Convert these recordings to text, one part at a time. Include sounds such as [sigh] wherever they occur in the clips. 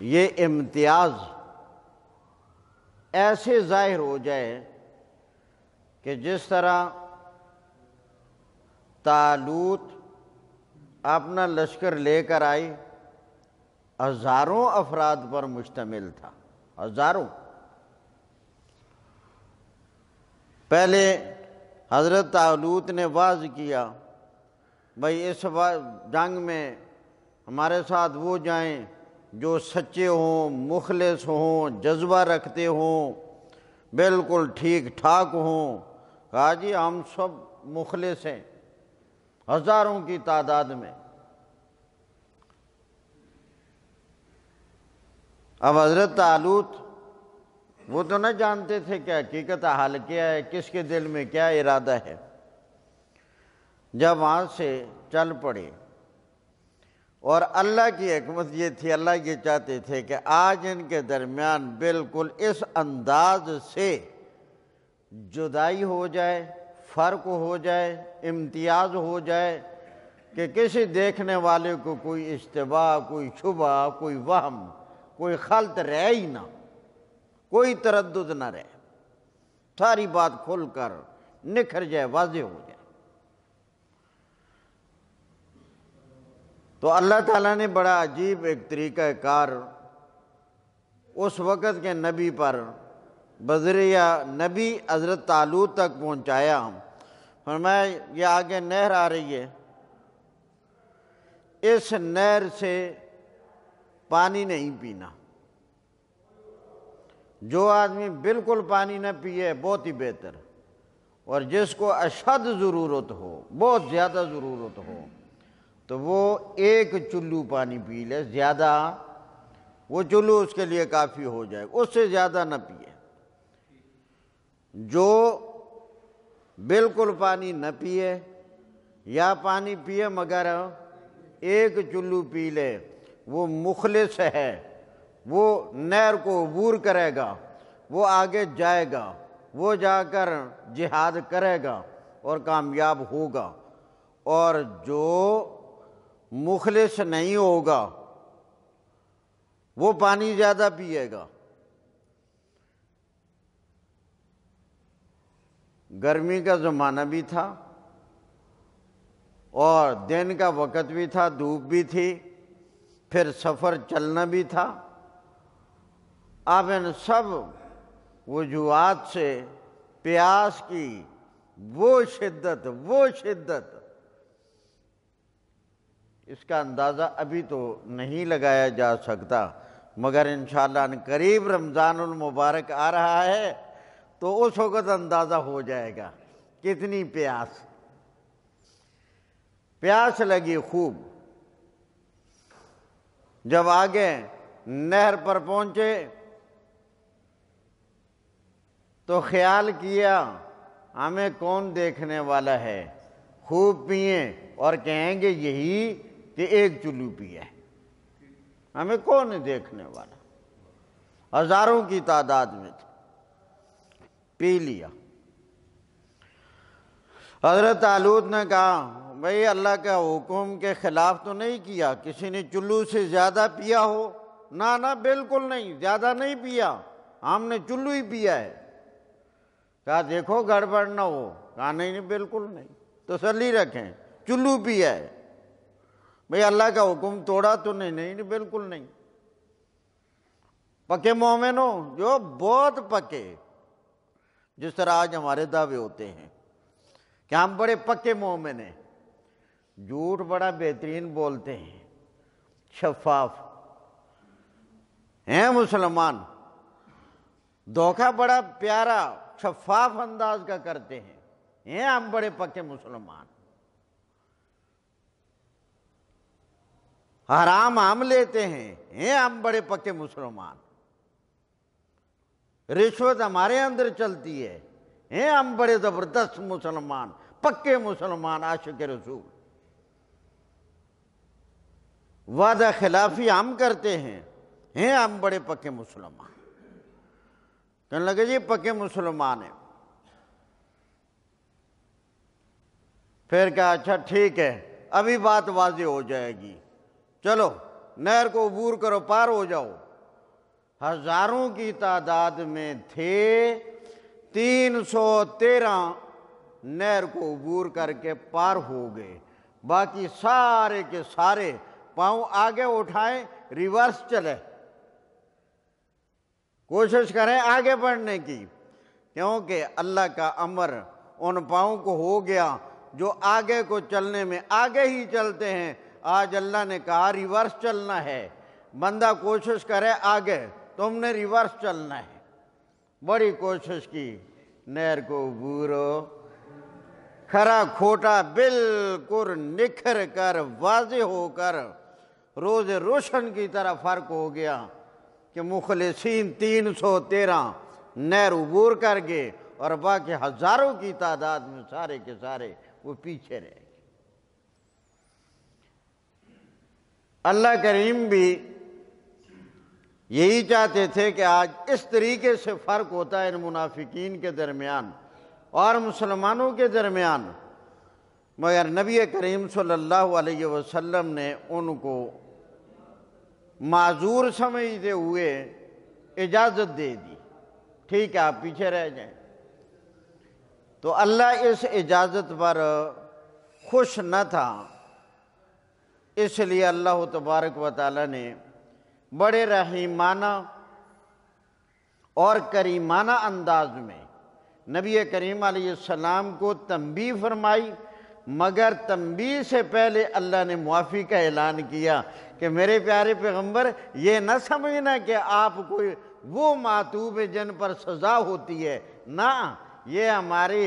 ये इम्तियाज ऐसे ज़ाहिर हो जाए कि जिस तरह तालूत अपना लश्कर लेकर आई हज़ारों अफराद पर मुश्तमिल था हज़ारों पहले हज़रत तालूत ने वाज किया भाई इस जंग में हमारे साथ वो जाएं जो सच्चे हों मुखलस हों जज्बा रखते हों बिल्कुल ठीक ठाक हों कहा जी हम सब मुखलस हैं हज़ारों की तादाद में अब हज़रत आलूत वो तो ना जानते थे क्या हकीकत हाल क्या है किसके दिल में क्या इरादा है जब वहाँ से चल पड़े और अल्लाह की हमत ये थी अल्लाह ये चाहते थे कि आज इनके दरमियान बिल्कुल इस अंदाज से जुदाई हो जाए फ़र्क हो जाए इम्तियाज़ हो जाए कि किसी देखने वाले को कोई इश्तबा कोई शुबा कोई वहम कोई खलत रहे ही ना कोई तरद ना रहे सारी बात खुल कर निखर जाए वाज हो जाए तो अल्लाह ताला ने बड़ा अजीब एक कार उस वक़्त के नबी पर बजरिया नबी हज़रत तालू तक पहुँचाया हम फरमाया ये आगे नहर आ रही है इस नहर से पानी नहीं पीना जो आदमी बिल्कुल पानी न पिए बहुत ही बेहतर और जिसको अशद ज़रूरत हो बहुत ज़्यादा ज़रूरत हो तो वो एक चुल्लू पानी पी ले ज़्यादा वो चुल्लू उसके लिए काफ़ी हो जाए उससे ज़्यादा न पिए जो बिल्कुल पानी न पिए या पानी पिए मगर एक चुल्लू पी ले वो मुखलिस है वो नहर को अबूर करेगा वो आगे जाएगा वो जाकर जिहाद करेगा और कामयाब होगा और जो मुखलिस नहीं होगा वो पानी ज्यादा पिएगा गर्मी का ज़माना भी था और दिन का वक़्त भी था धूप भी थी फिर सफ़र चलना भी था अब इन सब वजूहत से प्यास की वो शिद्दत वो शिद्दत इसका अंदाज़ा अभी तो नहीं लगाया जा सकता मगर इन करीब रमज़ानमबारक आ रहा है तो उस वक़्त अंदाज़ा हो जाएगा कितनी प्यास प्यास लगी खूब जब आगे नहर पर पहुंचे तो ख्याल किया हमें कौन देखने वाला है खूब पिए और कहेंगे यही कि एक जुलूबी है हमें कौन है देखने वाला हजारों की तादाद में थे पी लिया हजरत आलूद ने कहा भाई अल्लाह के हुक्म के खिलाफ तो नहीं किया किसी ने चुल्लू से ज़्यादा पिया हो ना ना बिल्कुल नहीं ज़्यादा नहीं पिया हमने चुल्लू ही पिया है कहा देखो गड़बड़ ना हो कहा नहीं नहीं बिल्कुल नहीं तसली तो रखें चुल्लू पिया है भाई अल्लाह का हुक्म तोड़ा तो नहीं नहीं, बिल्कुल नहीं पके मोमिन हो जो बहुत पके जिस तरह आज हमारे दावे होते हैं कि हम बड़े पक्के मोमिन हैं झूठ बड़ा बेहतरीन बोलते हैं शफाफ हैं मुसलमान धोखा बड़ा प्यारा शफाफ अंदाज का करते हैं हैं हम बड़े पक्के मुसलमान हराम हम लेते हैं हैं हम बड़े पक्के मुसलमान रिश्वत हमारे अंदर चलती है हैं हम बड़े जबरदस्त मुसलमान पक्के मुसलमान आशिक रसूल वादा खिलाफी हम करते हैं हैं हम बड़े पक्के मुसलमान कहने लगे जी पक्के मुसलमान हैं फिर कहा अच्छा ठीक है अभी बात वाजे हो जाएगी चलो नहर को बूर करो पार हो जाओ हजारों की तादाद में थे तीन सौ तेरह नहर को बूर करके पार हो गए बाकी सारे के सारे पांव आगे उठाएं रिवर्स चले कोशिश करें आगे बढ़ने की क्योंकि अल्लाह का अमर उन पांव को हो गया जो आगे को चलने में आगे ही चलते हैं आज अल्लाह ने कहा रिवर्स चलना है बंदा कोशिश करे आगे तुमने रिवर्स चलना है बड़ी कोशिश की नहर को बूरो खरा खोटा बिल्कुल निखर कर वाज होकर रोज रोशन की तरह फर्क हो गया कि मुखलसिन तीन सौ तेरह नहर उबूर कर गए और बाकी हजारों की तादाद में सारे के सारे वो पीछे रहे अल्लाह करीम भी यही चाहते थे कि आज इस तरीके से फ़र्क होता है इन मुनाफिकीन के दरमियान और मुसलमानों के दरमियान मगर नबी करीम सल्लल्लाहु अलैहि वसल्लम ने उनको माजूर समझते हुए इजाज़त दे दी ठीक है आप पीछे रह जाएं तो अल्लाह इस इजाज़त पर खुश न था इसलिए अल्लाह तबारक व ताली ने बड़े रहीमाना और करीमाना अंदाज में नबी करीम सलाम को तंबी फरमाई मगर तंबी से पहले अल्लाह ने मुआफ़ी का ऐलान किया कि मेरे प्यारे पैगंबर ये ना समझना कि आप कोई वो मातूब जन जिन पर सज़ा होती है ना ये हमारे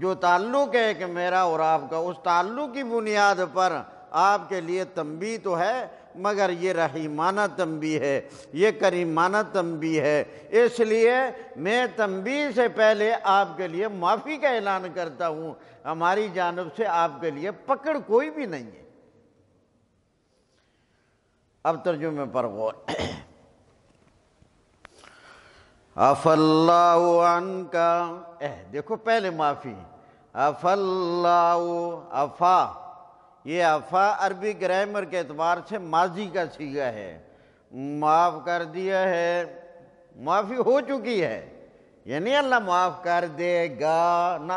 जो ताल्लुक़ है कि मेरा और आपका उस ताल्लुक़ की बुनियाद पर आपके लिए तंबी तो है मगर ये रहीमाना तंबी है ये करीमाना तंबी है इसलिए मैं तंबी से पहले आपके लिए माफ़ी का ऐलान करता हूँ हमारी जानब से आपके लिए पकड़ कोई भी नहीं है अब तर्जुमे पर गौर अफल्लान का एह देखो पहले माफ़ी अफल्ला अफा ये अफ़ा अरबी ग्रामर के अतबार से माजी का सीगा है माफ़ कर दिया है माफ़ी हो चुकी है यानी अल्लाह माफ़ कर देगा ना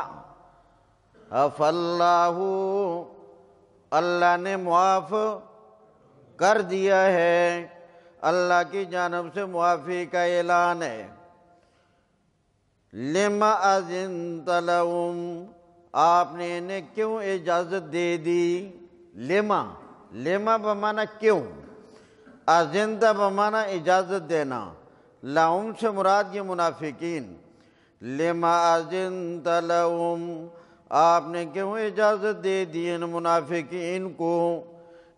अफल्लाह अल्लाह ने माफ़ कर दिया है अल्लाह की जानब से मुआफ़ी का ऐलान है लिमा अजिन तलाउम आपने इन्हें क्यों इजाज़त दे दी लेमा लेमा बमाना क्यों आजिंदा बमाना इजाज़त देना लाउम से मुराद ये मुनाफिकीन लेमा आजिंदा लाउम आपने क्यों इजाज़त दे दी इन मुनाफिकीन को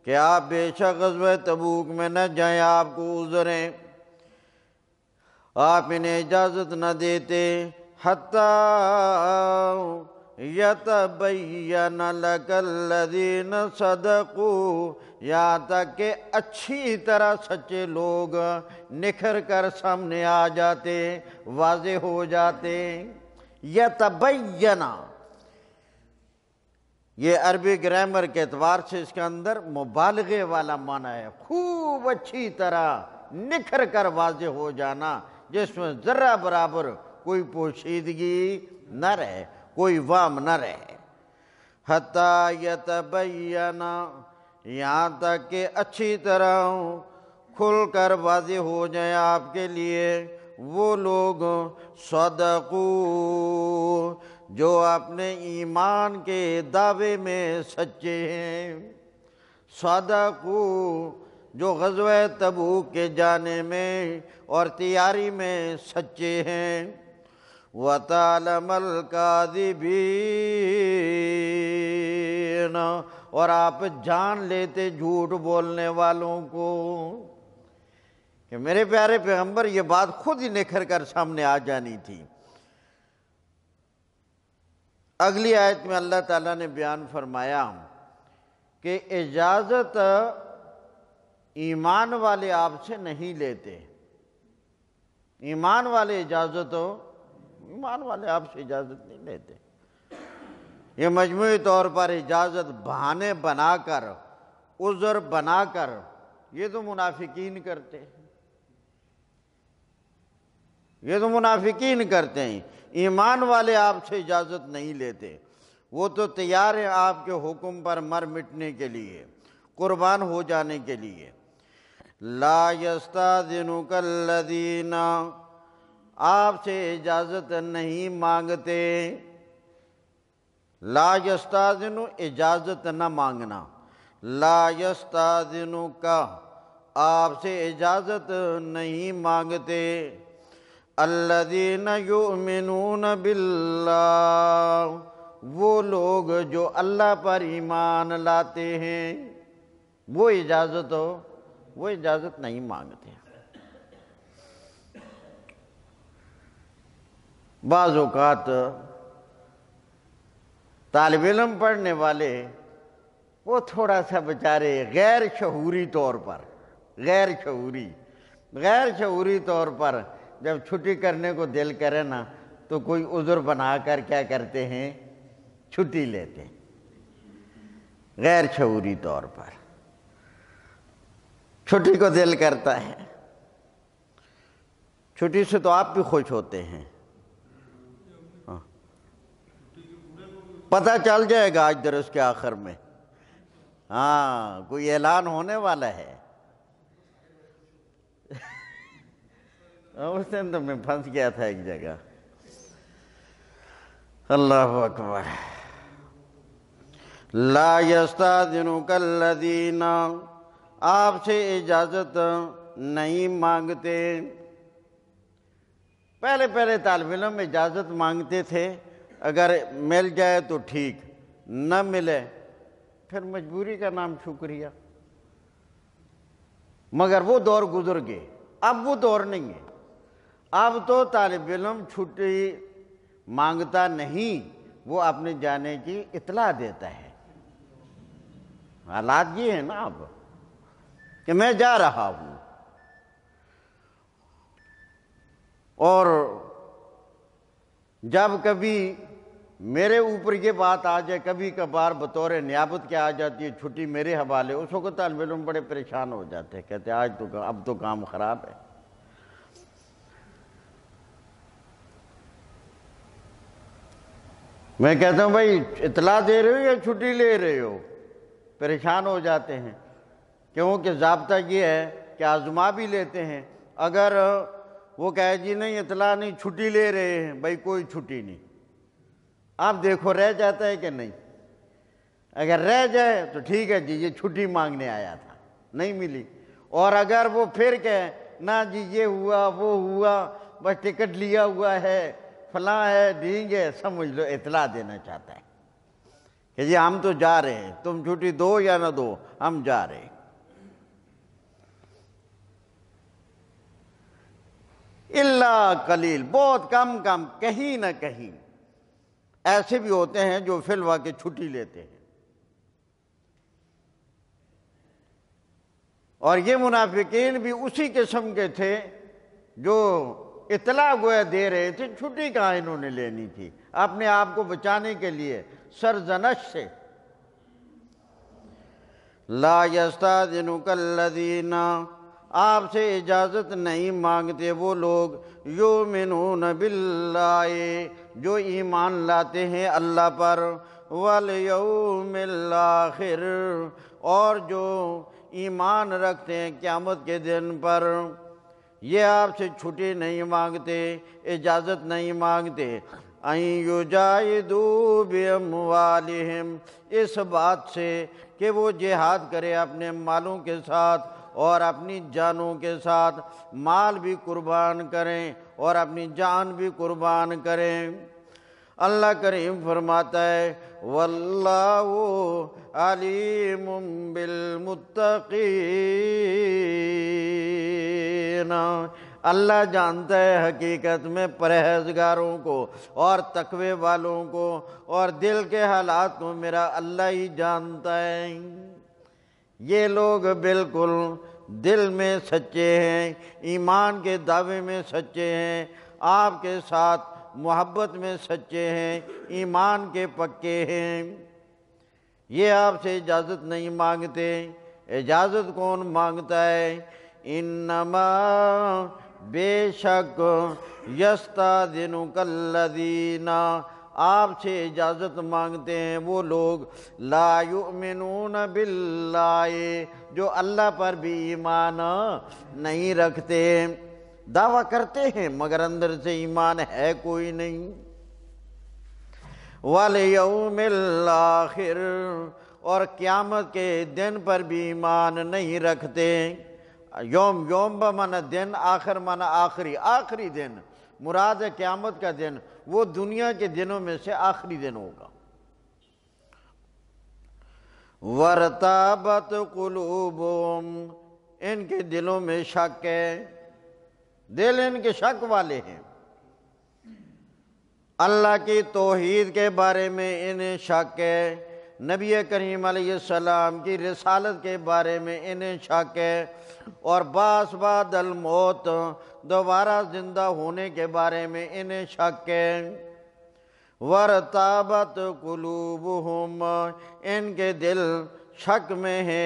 कि आप बेशक गजब तबूक में न जाएं आपको उजरें आप इन्हें इजाज़त न देते हत्या यतबैन सदकू यहाँ तक के अच्छी तरह सच्चे लोग निखर कर सामने आ जाते वाज हो जाते यतबैना ये अरबी ग्रामर के एतवार से इसके अंदर मुबालगे वाला माना है खूब अच्छी तरह निखर कर वाज हो जाना जिसमें ज़रा बराबर कोई पोशीदगी न रहे कोई वाम न रहे हतायत बैना यहाँ तक कि अच्छी तरह खुल कर वाजे हो जाए आपके लिए वो लोग सदकू जो अपने ईमान के दावे में सच्चे हैं सदकू जो गजव तबू के जाने में और तैयारी में सच्चे हैं वतालमल कादिबीन और आप जान लेते झूठ बोलने वालों को कि मेरे प्यारे पैगंबर ये बात खुद ही निखर कर सामने आ जानी थी अगली आयत में अल्लाह ताला ने बयान फरमाया कि इजाज़त ईमान वाले आपसे नहीं लेते ईमान वाले इजाज़त ईमान वाले आपसे इजाज़त नहीं लेते ये मजमू तौर पर इजाज़त बहाने बनाकर उज़र बनाकर ये तो मुनाफिकीन करते हैं ये तो मुनाफिकीन करते हैं ईमान वाले आपसे इजाज़त नहीं लेते वो तो तैयार है आपके हुक्म पर मर मिटने के लिए कुर्बान हो जाने के लिए दिनों का लदीना आपसे इजाज़त नहीं मांगते लाजस्ताजिन इजाज़त न मांगना लाजस्ताजिन का आपसे इजाज़त नहीं मांगते अल्लादीन युमिनून बिल्ला वो लोग जो अल्लाह पर ईमान लाते हैं वो इजाज़त हो वो इजाज़त नहीं मांगते बाज़ात तालब इलम पढ़ने वाले वो थोड़ा सा बेचारे गैर शहूरी तौर पर गैर शहूरी गैर शहूरी तौर पर जब छुट्टी करने को दिल करे ना तो कोई उज़र बना कर क्या करते हैं छुट्टी लेते हैं गैर शहूरी तौर पर छुट्टी को दिल करता है छुट्टी से तो आप भी खुश होते हैं पता चल जाएगा आज दरस के आखिर में हाँ कोई ऐलान होने वाला है उस दिन तो मैं फंस गया था एक जगह अल्लाह अकबर ला दिनों कल्लदीना आपसे इजाज़त नहीं मांगते पहले पहले तालब इलम इजाज़त मांगते थे अगर मिल जाए तो ठीक न मिले फिर मजबूरी का नाम शुक्रिया मगर वो दौर गुजर गए अब वो दौर नहीं है अब तो तालब इलम छुट्टी मांगता नहीं वो अपने जाने की इतला देता है हालात ये है ना अब कि मैं जा रहा हूं और जब कभी मेरे ऊपर ये बात आ जाए कभी कभार बतौर नियाबत के आ जाती है छुट्टी मेरे हवाले उस वक्त तलब तो बड़े परेशान हो जाते हैं कहते आज तो अब तो काम ख़राब है मैं कहता हूँ भाई इतला दे रहे हो या छुट्टी ले रहे हो परेशान हो जाते हैं क्योंकि जबता यह है कि आजमा भी लेते हैं अगर वो कहे जी नहीं इतला नहीं छुट्टी ले रहे हैं भाई कोई छुट्टी नहीं आप देखो रह जाता है कि नहीं अगर रह जाए तो ठीक है जी ये छुट्टी मांगने आया था नहीं मिली और अगर वो फिर कहे ना जी ये हुआ वो हुआ बस टिकट लिया हुआ है फला है ढींग है समझ लो इतला देना चाहता है कि जी हम तो जा रहे हैं तुम छुट्टी दो या ना दो हम जा रहे हैं इल्ला कलील बहुत कम कम कहीं ना कहीं ऐसे भी होते हैं जो फिलवा के छुट्टी लेते हैं और ये मुनाफिकीन भी उसी किस्म के थे जो इतला गोया दे रहे थे छुट्टी कहाँ इन्होंने लेनी थी अपने आप को बचाने के लिए सरजनश से लास्तादीना आपसे इजाज़त नहीं मांगते वो लोग यो मिनू नबिल्लाए जो ईमान लाते हैं अल्लाह पर वल और जो ईमान रखते हैं क़्यामत के दिन पर ये आपसे छुट्टी नहीं मांगते इजाज़त नहीं मांगते अयुजादूबम इस बात से कि वो जिहाद करें अपने मालों के साथ और अपनी जानों के साथ माल भी कुर्बान करें और अपनी जान भी कुर्बान करें अल्लाह करीम फरमाता है वल्लाहु अलीम बिलमुत्तकीन अल्लाह जानता है हकीकत में परहेजगारों को और तकवे वालों को और दिल के हालात को मेरा अल्लाह ही जानता है ये लोग बिल्कुल दिल में सच्चे हैं ईमान के दावे में सच्चे हैं आपके साथ मोहब्बत में सच्चे हैं ईमान के पक्के हैं ये आपसे इजाज़त नहीं मांगते इजाज़त कौन मांगता है इन बेशक यस्ता कल्लदीना आपसे इजाज़त मांगते हैं वो लोग लायुमिनून बिल्लाए जो अल्लाह पर भी ईमान नहीं रखते दावा करते हैं मगर अंदर से ईमान है कोई नहीं वाले यौमिल्लाखिर और क़्यामत के दिन पर भी ईमान नहीं रखते योम योम मन दिन आखिर मन आखिरी आखिरी दिन मुराद क़्यामत का दिन वो दुनिया के दिनों में से आखिरी दिन होगा वरताबत कुलूबोम इनके दिलों में शक है दिल इनके शक वाले हैं अल्लाह की तोहीद के बारे में इन्हें शक है नबी करीम सलाम की रसालत के बारे में इन्हें शक है और बास बादल मौत दोबारा जिंदा होने के बारे में इन्हें शक है वरताबत कुलूब इनके दिल शक में है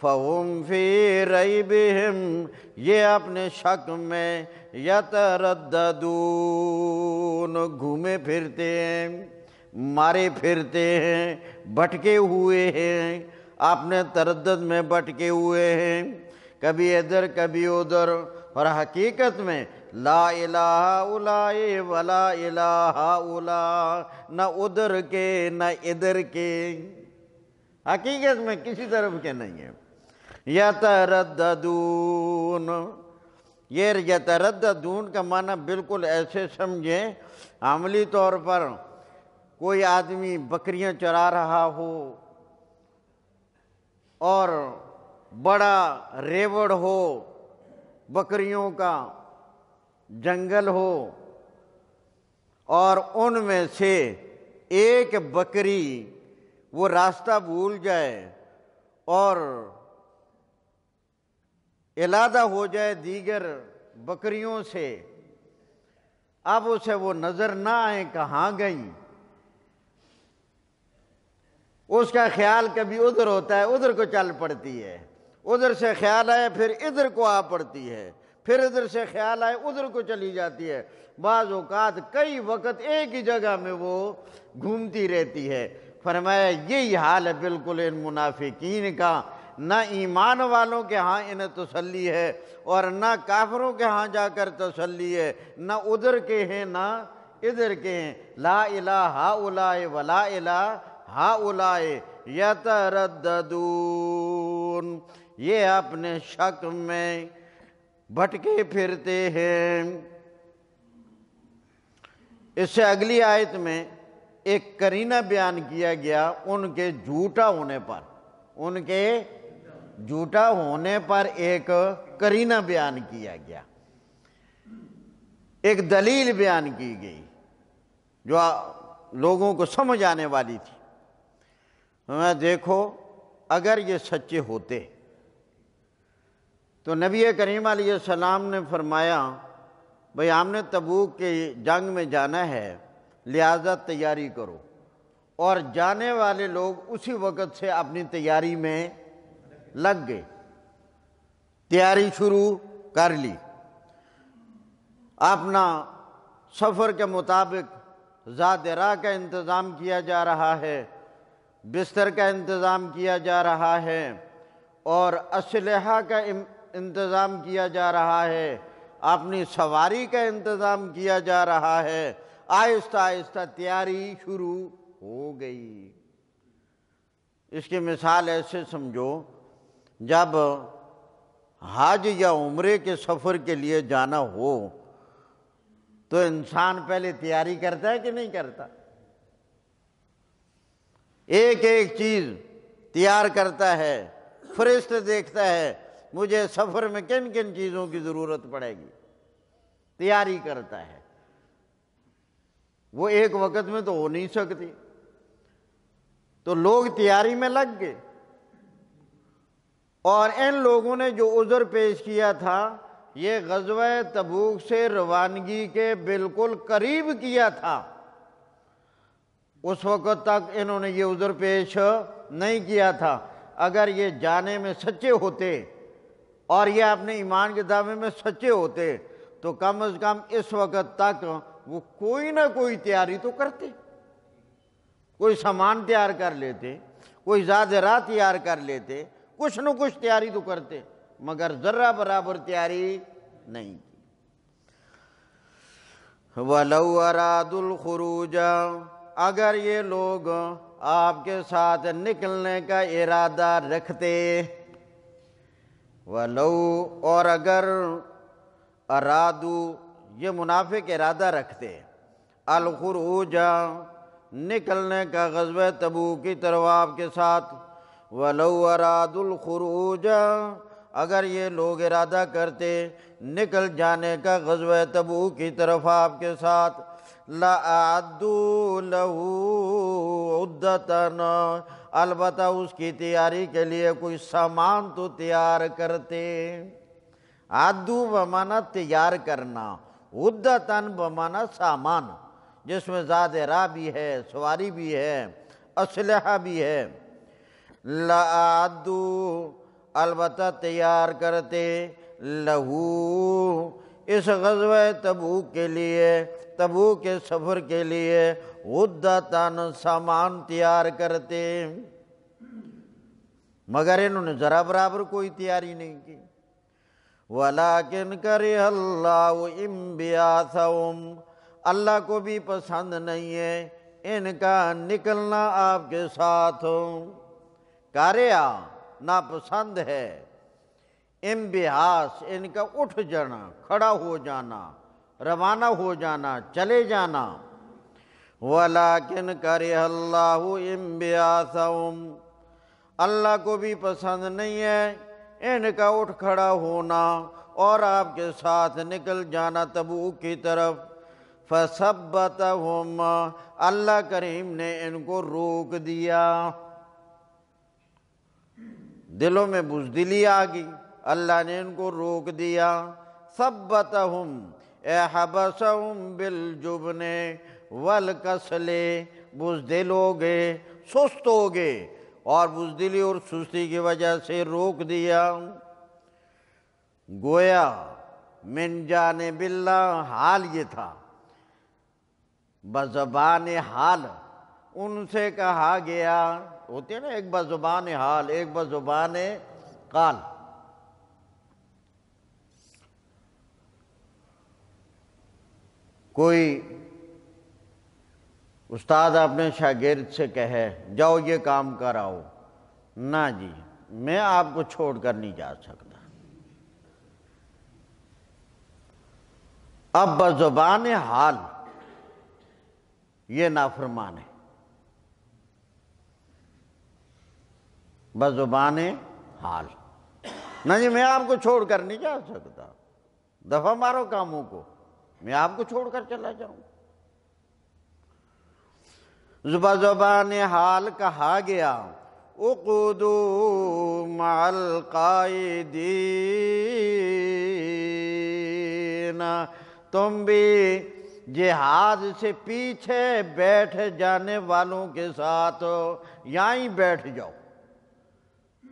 फ़हुम फी रई बिहम ये अपने शक में यतरदून घूमे फिरते हैं मारे फिरते हैं भटके हुए हैं अपने तरद में भटके हुए हैं कभी इधर कभी उधर और हकीकत में ला इलाहा उलाए वला इलाहा उला न उधर के न इधर के हकीकत में किसी तरफ के नहीं है यतरदून ये यतरदून का माना बिल्कुल ऐसे समझें अमली तौर पर कोई आदमी बकरियां चरा रहा हो और बड़ा रेवड़ हो बकरियों का जंगल हो और उनमें से एक बकरी वो रास्ता भूल जाए और इलादा हो जाए दीगर बकरियों से अब उसे वो नज़र ना आए कहाँ गई उसका ख्याल कभी उधर होता है उधर को चल पड़ती है उधर से ख्याल आए फिर इधर को आ पड़ती है फिर इधर से ख्याल आए उधर को चली जाती है बाज़ कई वक्त एक ही जगह में वो घूमती रहती है फरमाया यही हाल है बिल्कुल इन मुनाफिकीन का ना ईमान वालों के यहाँ इन्हें तसली है और ना काफरों के यहाँ जाकर तसली है ना उधर के हैं ना इधर के हैं ला इला हा उलाए वला इला हा उलाए यतरदून ये अपने शक में भटके फिरते हैं इससे अगली आयत में एक करीना बयान किया गया उनके झूठा होने पर उनके झूठा होने पर एक करीना बयान किया गया एक दलील बयान की गई जो लोगों को समझ आने वाली थी मैं देखो अगर ये सच्चे होते तो नबी करीम सलाम ने फरमाया भाई हमने तबूक के जंग में जाना है लिहाजा तैयारी करो और जाने वाले लोग उसी वक़्त से अपनी तैयारी में लग गए तैयारी शुरू कर ली अपना सफ़र के मुताबिक ज़ात राह का इंतज़ाम किया जा रहा है बिस्तर का इंतज़ाम किया जा रहा है और असलहा का इंतज़ाम किया जा रहा है अपनी सवारी का इंतज़ाम किया जा रहा है आहिस्ता आहिस्ता तैयारी शुरू हो गई इसकी मिसाल ऐसे समझो जब हज या उम्र के सफ़र के लिए जाना हो तो इंसान पहले तैयारी करता है कि नहीं करता एक एक चीज़ तैयार करता है फरिश्त देखता है मुझे सफ़र में किन किन चीज़ों की ज़रूरत पड़ेगी तैयारी करता है वो एक वक्त में तो हो नहीं सकती तो लोग तैयारी में लग गए और इन लोगों ने जो उज़र पेश किया था ये गजब तबूक से रवानगी के बिल्कुल करीब किया था उस वक़्त तक इन्होंने ये उज़र पेश नहीं किया था अगर ये जाने में सच्चे होते और ये अपने ईमान के दावे में सच्चे होते तो कम अज कम इस वक्त तक वो कोई ना कोई तैयारी तो करते कोई सामान तैयार कर लेते कोई जाजरा तैयार कर लेते कुछ न कुछ तैयारी तो करते मगर जरा बराबर तैयारी नहीं की वलऊ अरादुल अगर ये लोग आपके साथ निकलने का इरादा रखते वलऊ और अगर अरादू ये मुनाफे के इरादा रखते ऊजा निकलने का गजब तबू की तरफ आपके साथ वलऊ ऊजा अगर ये लोग इरादा करते निकल जाने का गजब तबू की तरफ आपके साथ लादू लहू उद्दतना अलबत् उसकी तैयारी के लिए कोई सामान तो तैयार करते आदु बमाना तैयार करना उद्दतन बमाना सामान जिसमें ज़ादरा भी है सवारी भी है असलहा भी है लादू अलबत् तैयार करते लहू इस गजब तबू के लिए तबू के सफ़र के लिए उद्धतन सामान तैयार करते मगर इन्होंने जरा बराबर कोई तैयारी नहीं की किन करे अल्लाह अल्लाह को भी पसंद नहीं है इनका निकलना आपके साथ हो कार्या ना पसंद है इम्बिहास इनका उठ जाना खड़ा हो जाना रवाना हो जाना चले जाना वलाकिन करहल्लासम अल्लाह को भी पसंद नहीं है इनका उठ खड़ा होना और आपके साथ निकल जाना तबू की तरफ फसबत अल्लाह करीम ने इनको रोक दिया दिलों में बुजदिली आ गई अल्लाह ने इनको रोक दिया सब्बत हम ए हबस बिल ने वल कसले बुजदिल हो गए सुस्त हो गए और बुजदिली और सुस्ती की वजह से रोक दिया गोया मिन जाने बिल्ला हाल ये था बजबान हाल उनसे कहा गया होती है ना एक बजुबान हाल एक बजुबान काल कोई उस्ताद आपने शागिर्द से कहे जाओ ये काम कराओ ना जी मैं आपको छोड़कर नहीं जा सकता अब बजुबान हाल ये नाफरमान है बजुबान हाल ना जी मैं आपको छोड़कर नहीं जा सकता दफा मारो कामों को मैं आपको छोड़कर चला जाऊं जुबा जुबान हाल कहा गया उकदू माल कायदीना तुम भी जिहाद से पीछे बैठ जाने वालों के साथ ही बैठ जाओ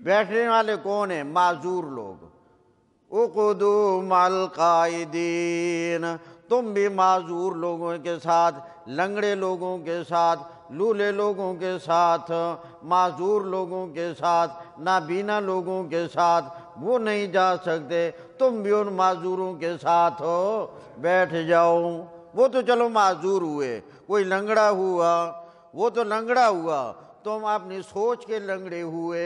बैठने वाले कौन है माजूर लोग उकदू माल कायदीन तुम भी माजूर लोगों के साथ लंगड़े लोगों के साथ लूले लोगों के साथ माजूर लोगों के साथ नाबीना लोगों के साथ वो नहीं जा सकते तुम भी उन माजूरों के साथ हो बैठ जाओ वो तो चलो माजूर हुए कोई लंगड़ा हुआ वो तो लंगड़ा हुआ तुम अपनी सोच के लंगड़े हुए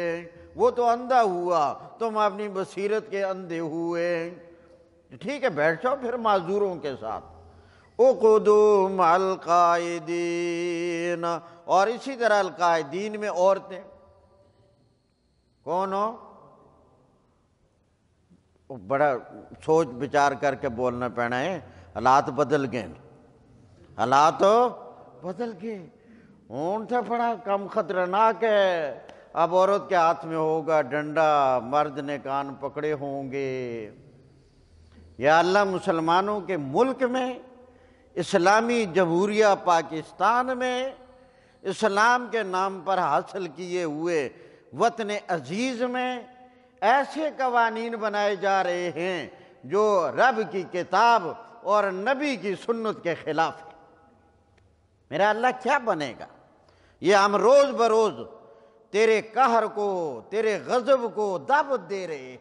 वो तो अंधा हुआ तुम अपनी बसीरत के अंधे हुए ठीक है बैठ जाओ फिर माजूरों के साथ उदूम अलकायदीन और इसी तरह अलकायदीन में औरतें कौन हो बड़ा सोच विचार करके बोलना पैना है हालात बदल गए हालात बदल गए था बड़ा कम खतरनाक है अब औरत के हाथ में होगा डंडा मर्द ने कान पकड़े होंगे या अल्लाह मुसलमानों के मुल्क में इस्लामी जमहूरिया पाकिस्तान में इस्लाम के नाम पर हासिल किए हुए वतन अजीज़ में ऐसे कवानीन बनाए जा रहे हैं जो रब की किताब और नबी की सुन्नत के ख़िलाफ़ है मेरा अल्लाह क्या बनेगा ये हम रोज़ बरोज़ तेरे कहर को तेरे गज़ब को दावत दे रहे हैं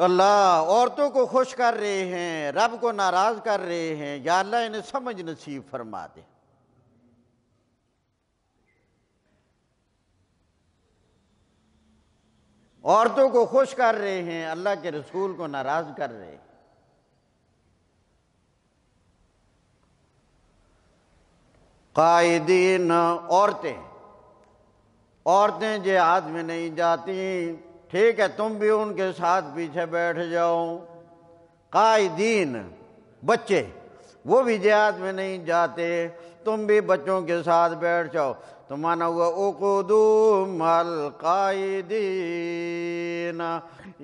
अल्लाह औरतों को खुश कर रहे हैं रब को नाराज़ कर रहे हैं या अल्लाह इन्हें समझ नसीब फरमा दे औरतों को खुश कर रहे हैं अल्लाह के रसूल को नाराज़ कर रहे हैं कायदीन औरतें औरतें हाथ में नहीं जाती ठीक है तुम भी उनके साथ पीछे बैठ जाओ कायदीन बच्चे वो भी जिहाद में नहीं जाते तुम भी बच्चों के साथ बैठ जाओ तो माना हुआ मल कायदीन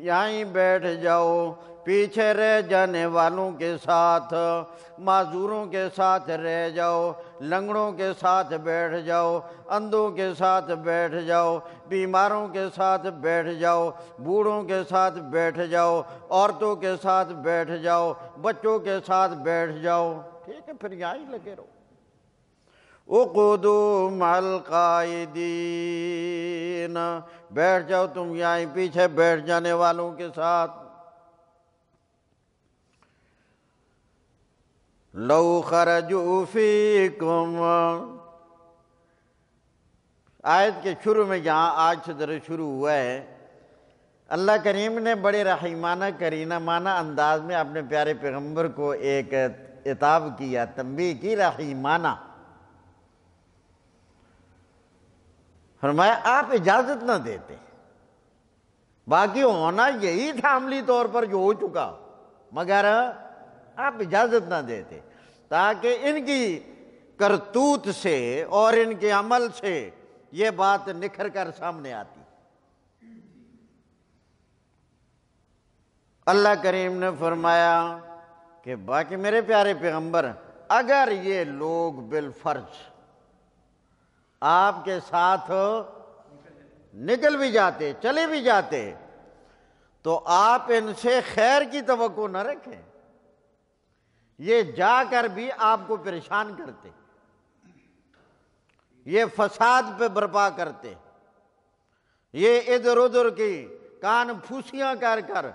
यहीं बैठ जाओ पीछे रह जाने वालों के साथ माजूरों के साथ रह जाओ लंगड़ों के साथ बैठ जाओ अंधों के साथ बैठ जाओ बीमारों के साथ बैठ जाओ बूढ़ों के साथ बैठ जाओ औरतों के साथ बैठ जाओ बच्चों के साथ बैठ जाओ ठीक है फिर यहाँ ही लगे रहो उकदू मलकायदीन बैठ जाओ तुम यहाँ पीछे बैठ जाने वालों के साथ लौ खरजू आयत के शुरू में जहाँ आज से दर शुरू हुआ है अल्लाह करीम ने बड़े रहीमाना करीना माना अंदाज में अपने प्यारे पैगम्बर को एक इताब किया तंबी की रहीमाना फरमाया आप इजाज़त ना देते बाकी होना यही था अमली तौर पर जो हो चुका मगर आप इजाजत ना देते ताकि इनकी करतूत से और इनके अमल से यह बात निखर कर सामने आती अल्लाह करीम ने फरमाया कि बाकी मेरे प्यारे पैगंबर अगर ये लोग बिलफर्ज आपके साथ निकल भी जाते चले भी जाते तो आप इनसे खैर की तो न रखें ये जाकर भी आपको परेशान करते ये फसाद पे बर्पा करते ये इधर उधर की कान फूसियां कर कर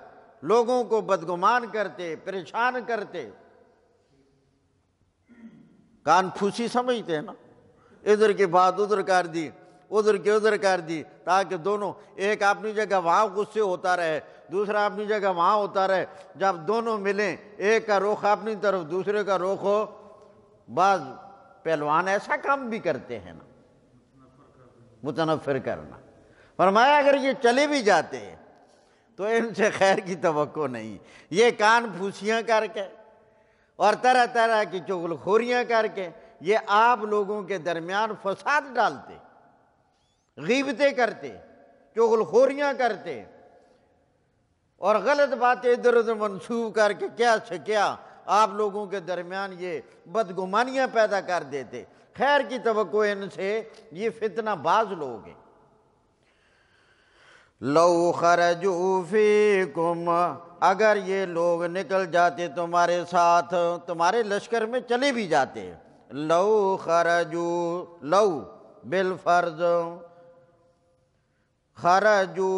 लोगों को बदगुमान करते परेशान करते कान फूसी समझते हैं ना इधर की बात उधर कर दी उधर के उधर कर दी ताकि दोनों एक अपनी जगह वहाँ गुस्से होता रहे दूसरा अपनी जगह वहाँ होता रहे जब दोनों मिलें एक का रुख अपनी तरफ दूसरे का रुख हो बस पहलवान ऐसा काम भी करते हैं ना मुतनफर करना फरमाया अगर ये चले भी जाते हैं तो इनसे खैर की तो नहीं ये कान फूसियाँ करके और तरह तरह की चुगलखोरियाँ करके ये आप लोगों के दरमियान फसाद डालते गीबतें करते चुगलखोरियाँ करते और गलत बातें इधर उधर मनसूब करके क्या से क्या आप लोगों के दरमियान ये बदगुमानियाँ पैदा कर देते खैर की तो इनसे ये फितना बाज लोग हैं खरजू खरजूफी कुम अगर ये लोग निकल जाते तुम्हारे साथ तुम्हारे लश्कर में चले भी जाते लो खरजू बिल फर्ज खराजू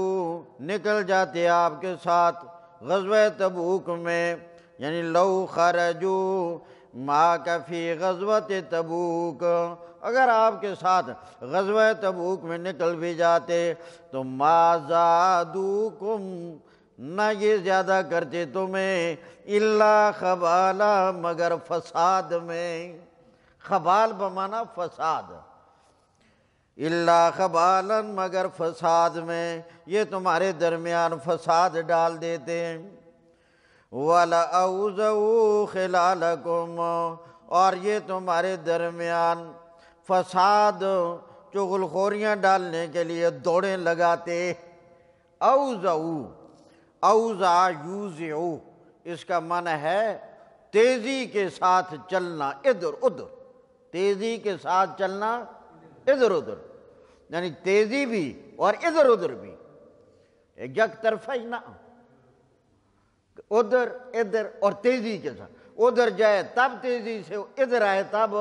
निकल जाते आपके साथ गजब तबूक में यानी लऊ खराजू माँ कफ़ी गजबत तबूक अगर आपके साथ गजब तबूक में निकल भी जाते तो जादू कुम ना ये ज़्यादा करते तुम्हें इल्ला खबाला मगर फसाद में खबाल बमाना फसाद इल्ला खबालन मगर फसाद में ये तुम्हारे दरमियान फसाद डाल देते हैं वाला खिलालकुम और ये तुम्हारे दरमियान फसाद चुगलखोरियाँ डालने के लिए दौड़े लगाते अउजाऊ अउजा यूज इसका मन है तेज़ी के साथ चलना इधर उधर तेज़ी के साथ चलना इधर उधर यानी तेजी भी और इधर उधर भी एक तरफा ही ना उधर इधर और तेजी के साथ उधर जाए तब तेजी से इधर आए तब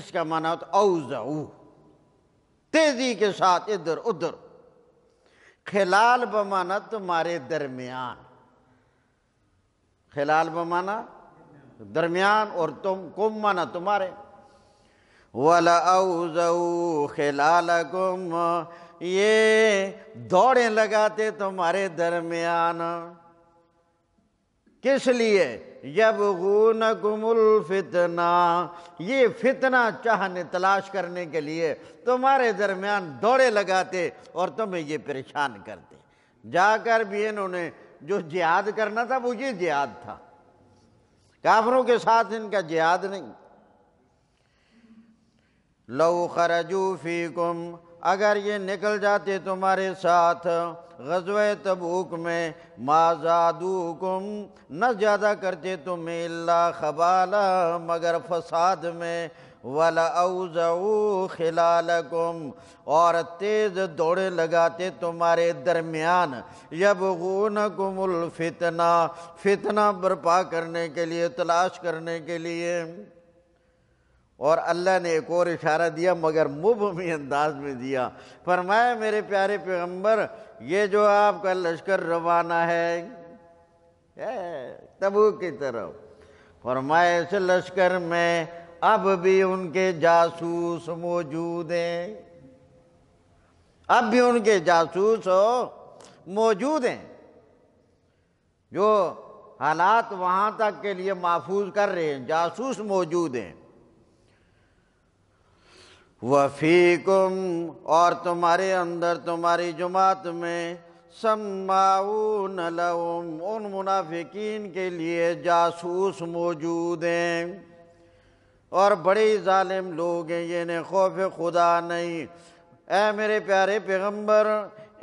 इसका माना होता औजाऊ तेजी के साथ इधर उधर खिलाल बमाना तुम्हारे दरमियान खिलाल बमाना दरमियान और तुम कुम माना तुम्हारे वलाऊ खिलालकुम ये दौड़े लगाते तुम्हारे दरमियान किस लिए जब गुन गुमुल फितना ये फितना चाहने तलाश करने के लिए तुम्हारे दरमियान दौड़े लगाते और तुम्हें ये परेशान करते जाकर भी इन्होंने जो जिहाद करना था वो ये जिहाद था काफरों के साथ इनका जिहाद नहीं लो खरजू अगर ये निकल जाते तुम्हारे साथ गजव तबूक में माजादूकुम न ज़्यादा करते तुम्हें अल्ला खबाल मगर फसाद में वलाऊ खिलालकुम और तेज़ दौड़े लगाते तुम्हारे दरमियान यबगूनकुमुल फितना फितना बर्पा करने के लिए तलाश करने के लिए और अल्लाह ने एक और इशारा दिया मगर मुबमी अंदाज में दिया फरमाया मेरे प्यारे पैगम्बर ये जो आपका लश्कर रवाना है, तबू की तरफ फरमाया इस लश्कर में अब भी उनके जासूस मौजूद हैं अब भी उनके जासूस मौजूद हैं जो हालात वहाँ तक के लिए महफूज कर रहे हैं जासूस मौजूद हैं वफीकुम और तुम्हारे अंदर तुम्हारी जुमात में सम्माऊन लउम उन मुनाफिकीन के लिए जासूस मौजूद हैं और बड़े ालिम लोग हैं ये खौफ खुदा नहीं ऐ मेरे प्यारे पैगंबर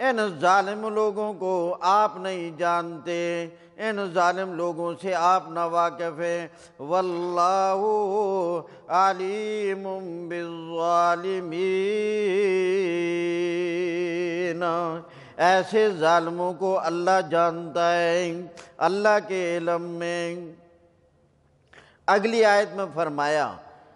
इन ालिम लोगों को आप नहीं जानते इन ालिम लोगों से आप ना वाकिफ़ हैं वल्लाहु आलिम बिजालिमीन ऐसे ालमों को अल्लाह जानता है अल्लाह के इलम में अगली आयत में फरमाया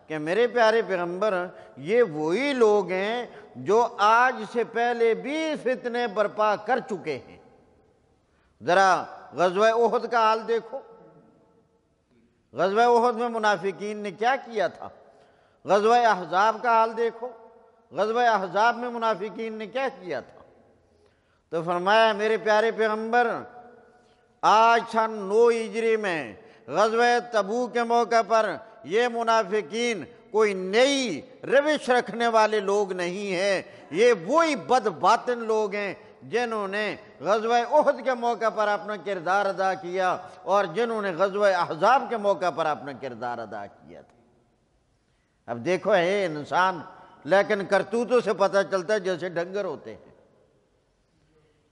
कि मेरे प्यारे पैगंबर ये वही लोग हैं जो आज से पहले भी फितने बर्पा कर चुके हैं ज़रा गजब ओहद का हाल देखो गजब उहद में मुनाफिकीन ने क्या किया था गजब अहजाब का हाल देखो गजब अहजाब में मुनाफिकीन ने क्या किया था तो फरमाया मेरे प्यारे पैगंबर आज सन नो इजरी में गजब तबू के मौके पर ये मुनाफिकीन कोई नई रविश रखने वाले लोग नहीं है ये वही बदबातन लोग हैं जिन्होंने गजब उहद के मौके पर अपना किरदार अदा किया और जिन्होंने गजब अहजाब के मौके पर अपना किरदार अदा किया था अब देखो है इंसान लेकिन करतूतों से पता चलता है जैसे डंगर होते हैं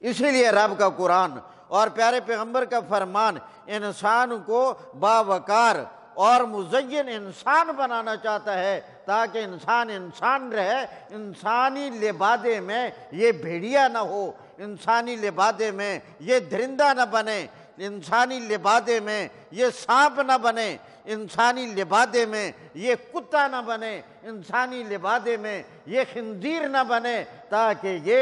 इसीलिए रब का कुरान और प्यारे पैगंबर का फरमान इंसान को बावकार और मुजयन इंसान बनाना चाहता है ताकि इंसान इंसान रहे इंसानी लिबादे में ये भेड़िया ना हो इंसानी लिबादे में ये धरिंदा ना बने इंसानी लिबादे में ये सांप ना बने इंसानी लिबादे में ये कुत्ता ना बने इंसानी लिबादे में ये खंजीर ना बने ताकि ये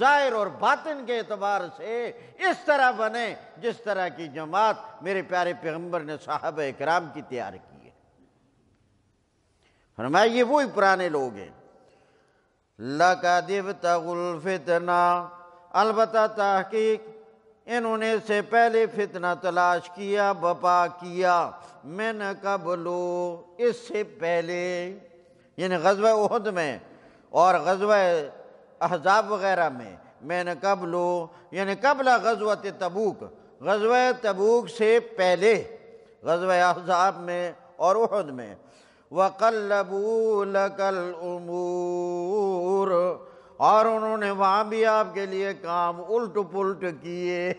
ज़ाहिर और बातिन के अतबार से इस तरह बने जिस तरह की जमात मेरे प्यारे पैगम्बर ने साहब इकराम की तैयार की है फरमाए ये ही पुराने लोग हैं लका दिव तगुल फितना अलबत् तहकीक इन्होंने से पहले फितना तलाश किया बपा किया मैं न लो इससे पहले यानी गजब उहद में और गजब अहजाब वगैरह में मैंने कब लो यानी कबला गजवत तबूक गजब तबूक से पहले गजब अहजाब में और उहद में वकल्लबू लकल उमूर और उन्होंने वहां भी आपके लिए काम उल्ट पुलट किए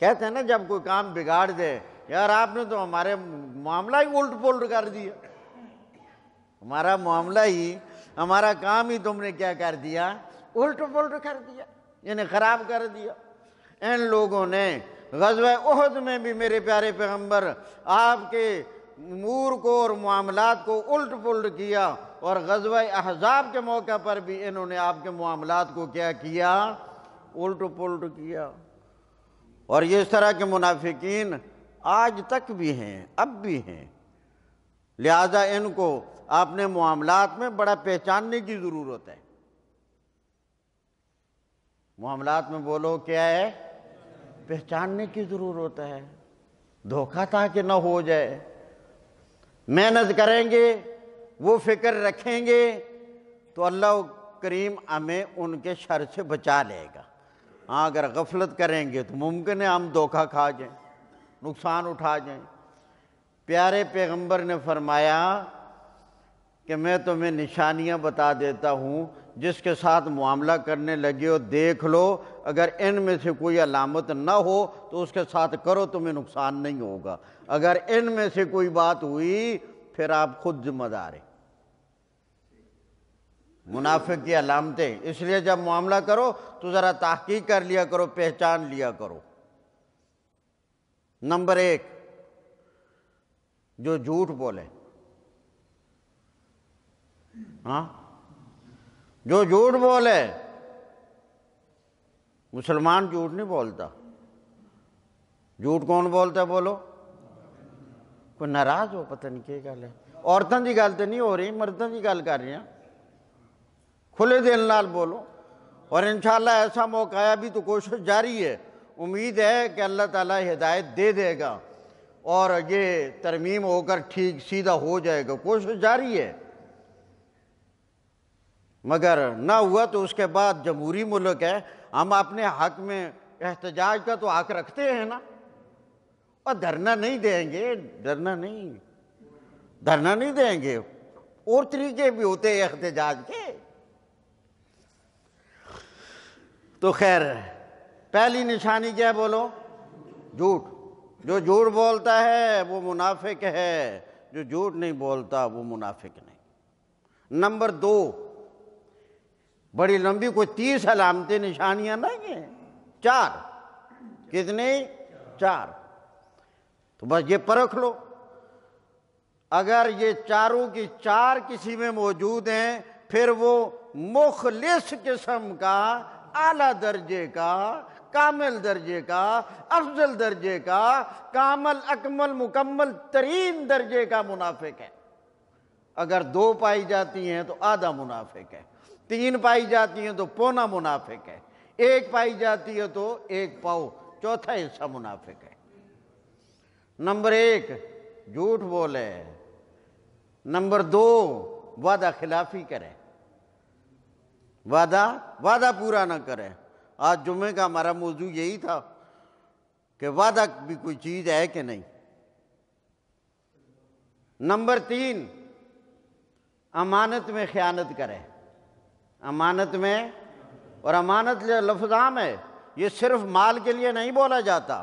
कहते हैं ना जब कोई काम बिगाड़ दे यार आपने तो हमारे मामला ही उल्ट पुलट कर दिया हमारा मामला ही हमारा काम ही तुमने क्या कर दिया उल्ट पुलट कर दिया यानी खराब कर दिया इन लोगों ने गजब उहद में भी मेरे प्यारे पैगंबर आपके मूर को और मामला को उल्ट पुलट किया और गजब अहजाब के मौके पर भी इन्होंने आपके मामलात को क्या किया उल्ट पुलट किया और ये इस तरह के मुनाफिकीन आज तक भी हैं अब भी हैं लिहाजा इनको अपने मामलात में बड़ा पहचानने की ज़रूरत है मामलात में बोलो क्या है पहचानने की ज़रूरत है धोखा था कि ना हो जाए मेहनत करेंगे वो फिक्र रखेंगे तो अल्लाह करीम हमें उनके शर से बचा लेगा हाँ अगर गफलत करेंगे तो मुमकिन है हम धोखा खा जाएं नुकसान उठा जाएं प्यारे पैगंबर ने फरमाया कि मैं तुम्हें निशानियां बता देता हूँ जिसके साथ मामला करने लगे हो देख लो अगर इन में से कोई अलामत ना हो तो उसके साथ करो तुम्हें नुकसान नहीं होगा अगर इन में से कोई बात हुई फिर आप खुद जिम्मेदार हैं मुनाफे की अलामतें इसलिए जब मामला करो तो ज़रा तहकीक कर लिया करो पहचान लिया करो नंबर एक जो झूठ बोले हाँ जो झूठ बोले मुसलमान झूठ नहीं बोलता झूठ कौन बोलता है बोलो कोई नाराज हो पता नहीं क्या गल है औरतों की गल तो नहीं हो रही मर्दों की गल कर रही हैं खुले दिल नाल बोलो और इन ऐसा मौका आया भी तो कोशिश जारी है उम्मीद है कि अल्लाह ताला हिदायत दे देगा और ये तरमीम होकर ठीक सीधा हो जाएगा कोशिश जारी है मगर ना हुआ तो उसके बाद जमहूरी मुल्क है हम अपने हक में एहतजाज का तो हक रखते हैं ना और धरना नहीं देंगे धरना नहीं धरना नहीं देंगे और तरीके भी होते हैं एहतजाज के तो खैर पहली निशानी क्या है बोलो झूठ जो झूठ बोलता है वो मुनाफिक है जो झूठ नहीं बोलता वो मुनाफिक नहीं नंबर दो बड़ी लंबी कोई तीस अलामती निशानियां ना ये चार कितनी चार तो बस ये परख लो अगर ये चारों की चार किसी में मौजूद हैं फिर वो मुखलिस किस्म का आला दर्जे का कामिल दर्जे का अफजल दर्जे का कामल अकमल मुकम्मल तरीन दर्जे का मुनाफिक है अगर दो पाई जाती हैं तो आधा मुनाफिक है तीन पाई जाती हैं तो पौना मुनाफिक है एक पाई जाती है तो एक पाओ चौथा हिस्सा मुनाफिक है नंबर एक झूठ बोले नंबर दो वादा खिलाफी करे वादा वादा पूरा ना करें आज जुम्मे का हमारा मौजू यही था कि वादा भी कोई चीज़ है कि नहीं नंबर तीन अमानत में ख्यानत करें अमानत में और अमानत लफजाम है ये सिर्फ माल के लिए नहीं बोला जाता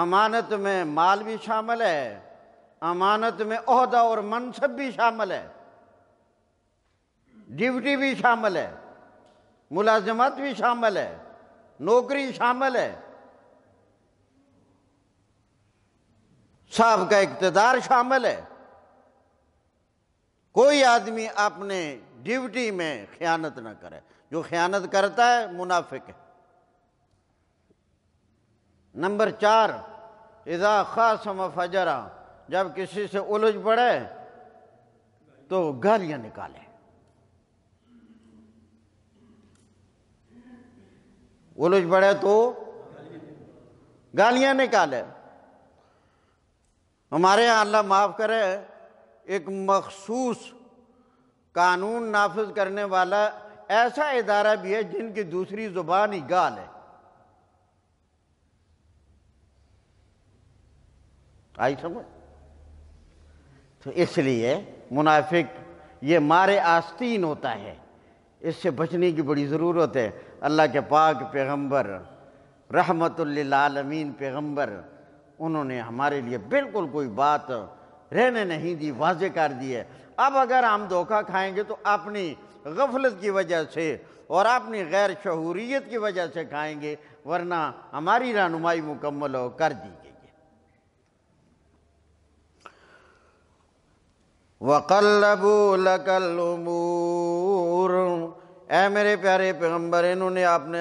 अमानत में माल भी शामिल है अमानत में अहदा और मनसब भी शामिल है ड्यूटी भी शामिल है मुलाजमत भी शामिल है नौकरी शामिल है साहब का इकतदार शामिल है कोई आदमी अपने ड्यूटी में ख्यानत ना करे जो ख्यानत करता है मुनाफिक है नंबर चार इजा खासम फजरा जब किसी से उलझ पड़े तो गालियां निकाले उलझ पड़े तो गालियां निकाले हमारे यहाँ अल्लाह माफ़ करे एक मखसूस कानून नाफज करने वाला ऐसा इदारा भी है जिनकी दूसरी जुबान ही गाल है आई समझ तो इसलिए मुनाफिक ये मारे आस्तीन होता है इससे बचने की बड़ी ज़रूरत है अल्लाह के पाक पैगम्बर रहमत लालमीन पैगम्बर उन्होंने हमारे लिए बिल्कुल कोई बात रहने नहीं दी वाज कर दी है अब अगर हम धोखा खाएंगे तो अपनी गफलत की वजह से और अपनी गैर शहूरीत की वजह से खाएंगे वरना हमारी रहनुमाई मुकम्मल हो कर दी वकल्लबू लकल उमूर ए मेरे प्यारे पैगम्बर इन्होंने आपने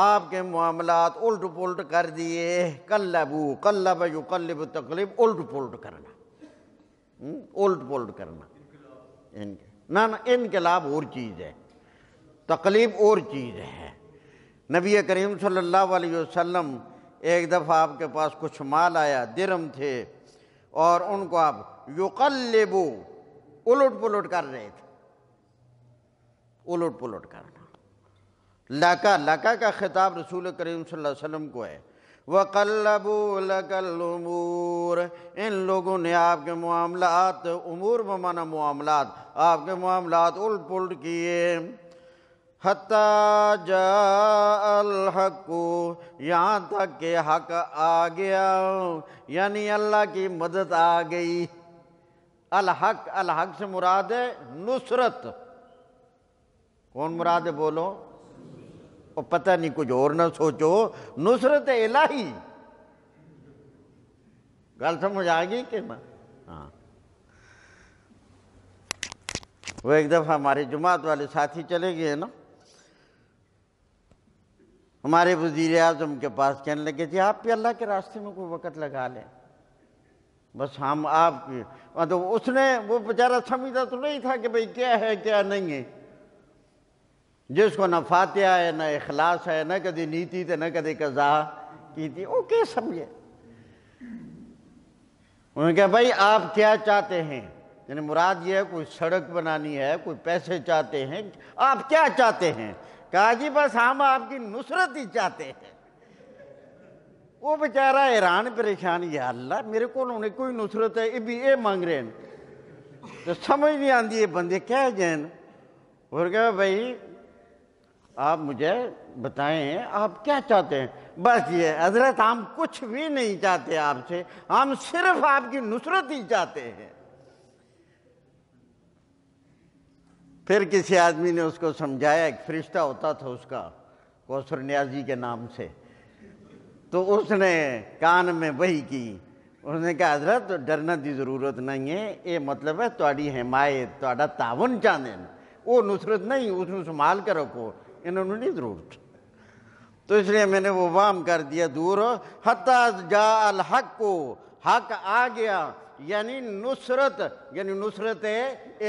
आपके मामलात उल्ट पुलट कर दिए कल्लबू कल्लब यू कल्लब तकलीब उल्ट पुलट करना हम्म, उल्ट पुलट करना इनके ना ना इनकलाब और चीज़ है तकलीब और चीज़ है नबी करीम सल्लल्लाहु अलैहि वसल्लम एक दफ़ा आपके पास कुछ माल आया दिरम थे और उनको आप युकल्लबू उलट पुलट कर रहे थे उलट पुलट करना लका लका का खिताब रसूल करीम सल्लल्लाहु अलैहि वसल्लम को है उमूर इन लोगों ने आपके मामलात उमूर बमाना मामलात आपके मामलात उलट पुलट किए हता जाको यहाँ तक के हक आ गया यानी अल्लाह की मदद आ गई अलहक अलहक से मुराद है नुसरत कौन मुराद है बोलो वो पता नहीं कुछ और ना सोचो नुसरत इलाही गल समझ आ गई कि हाँ वो एक दफ़ा हमारे जुमात वाले साथी चले गए ना हमारे वजीर आजम के पास कहने लगे थे आप भी अल्लाह के रास्ते में कोई वक़्त लगा लें बस हम आप અને ઉસને વો બિચારા સમીતા તો નહીં થા કે ભઈ ક્યા હે ક્યા નહીં હે जिसको ना ફાતેહ હે ના ઇખલાસ હે ના કદી નીતિ સે ના કદી કઝા કી થી ઓ કે સમજે ઉનને કહા ભાઈ આપ ક્યા ચાહતે હે મતલબ મુરાદ યે હે કોઈ સડક બનાની હે કોઈ પૈસે ચાહતે હે આપ ક્યા ચાહતે હે કાજી બસ હમ આપકી નુસ્રત ही ચાહતે હે वो बेचारा हैरान परेशान या अल्लाह मेरे को उन्होंने कोई नुसरत है ये भी ये मांग रहे हैं तो समझ नहीं आती ये बंदे क्या जैन और क्या भाई आप मुझे बताएं आप क्या चाहते हैं बस ये हजरत हम कुछ भी नहीं चाहते आपसे हम सिर्फ आपकी नुसरत ही चाहते हैं फिर किसी आदमी ने उसको समझाया एक फरिश्ता होता था उसका कौसर न्याजी के नाम से तो उसने कान में वही की उसने कहा हजरत तो डरना की जरूरत नहीं है ये मतलब है थोड़ी हिमायत थोड़ा तावन चाहते वो नुसरत नहीं उसने संभाल कर रखो इन्होंने नहीं जरूरत तो इसलिए मैंने वो वाम कर दिया दूर हता जा अल हक को हक आ गया यानी नुसरत यानी नुसरत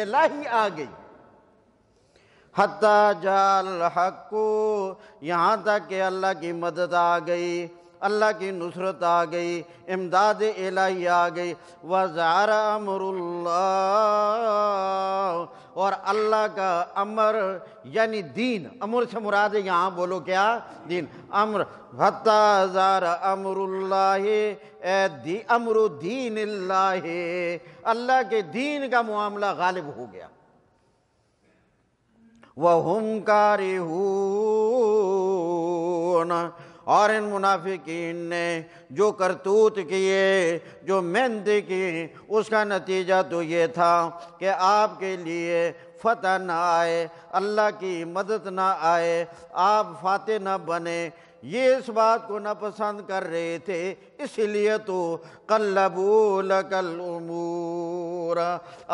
इलाही आ गई हता जाल हक को यहाँ तक कि अल्लाह की मदद आ गई अल्लाह की नुसरत आ गई इमदाद एलाई आ गई वज़ारा ज़ारा अमरुल्लाह और अल्लाह का अमर यानी दीन अमर से मुराद यहाँ बोलो क्या दीन अमर भत्ताजार ज़ारा ए दी अमरु दीन अल्लाह के दीन का मामला गालिब हो गया वह हम कारी और इन मुनाफिकीन ने जो करतूत किए जो मेहनत की उसका नतीजा तो ये था कि आपके लिए फतह ना आए अल्लाह की मदद ना आए आप फाते ना बने ये इस बात को ना पसंद कर रहे थे इसलिए तो कल्लबूल कल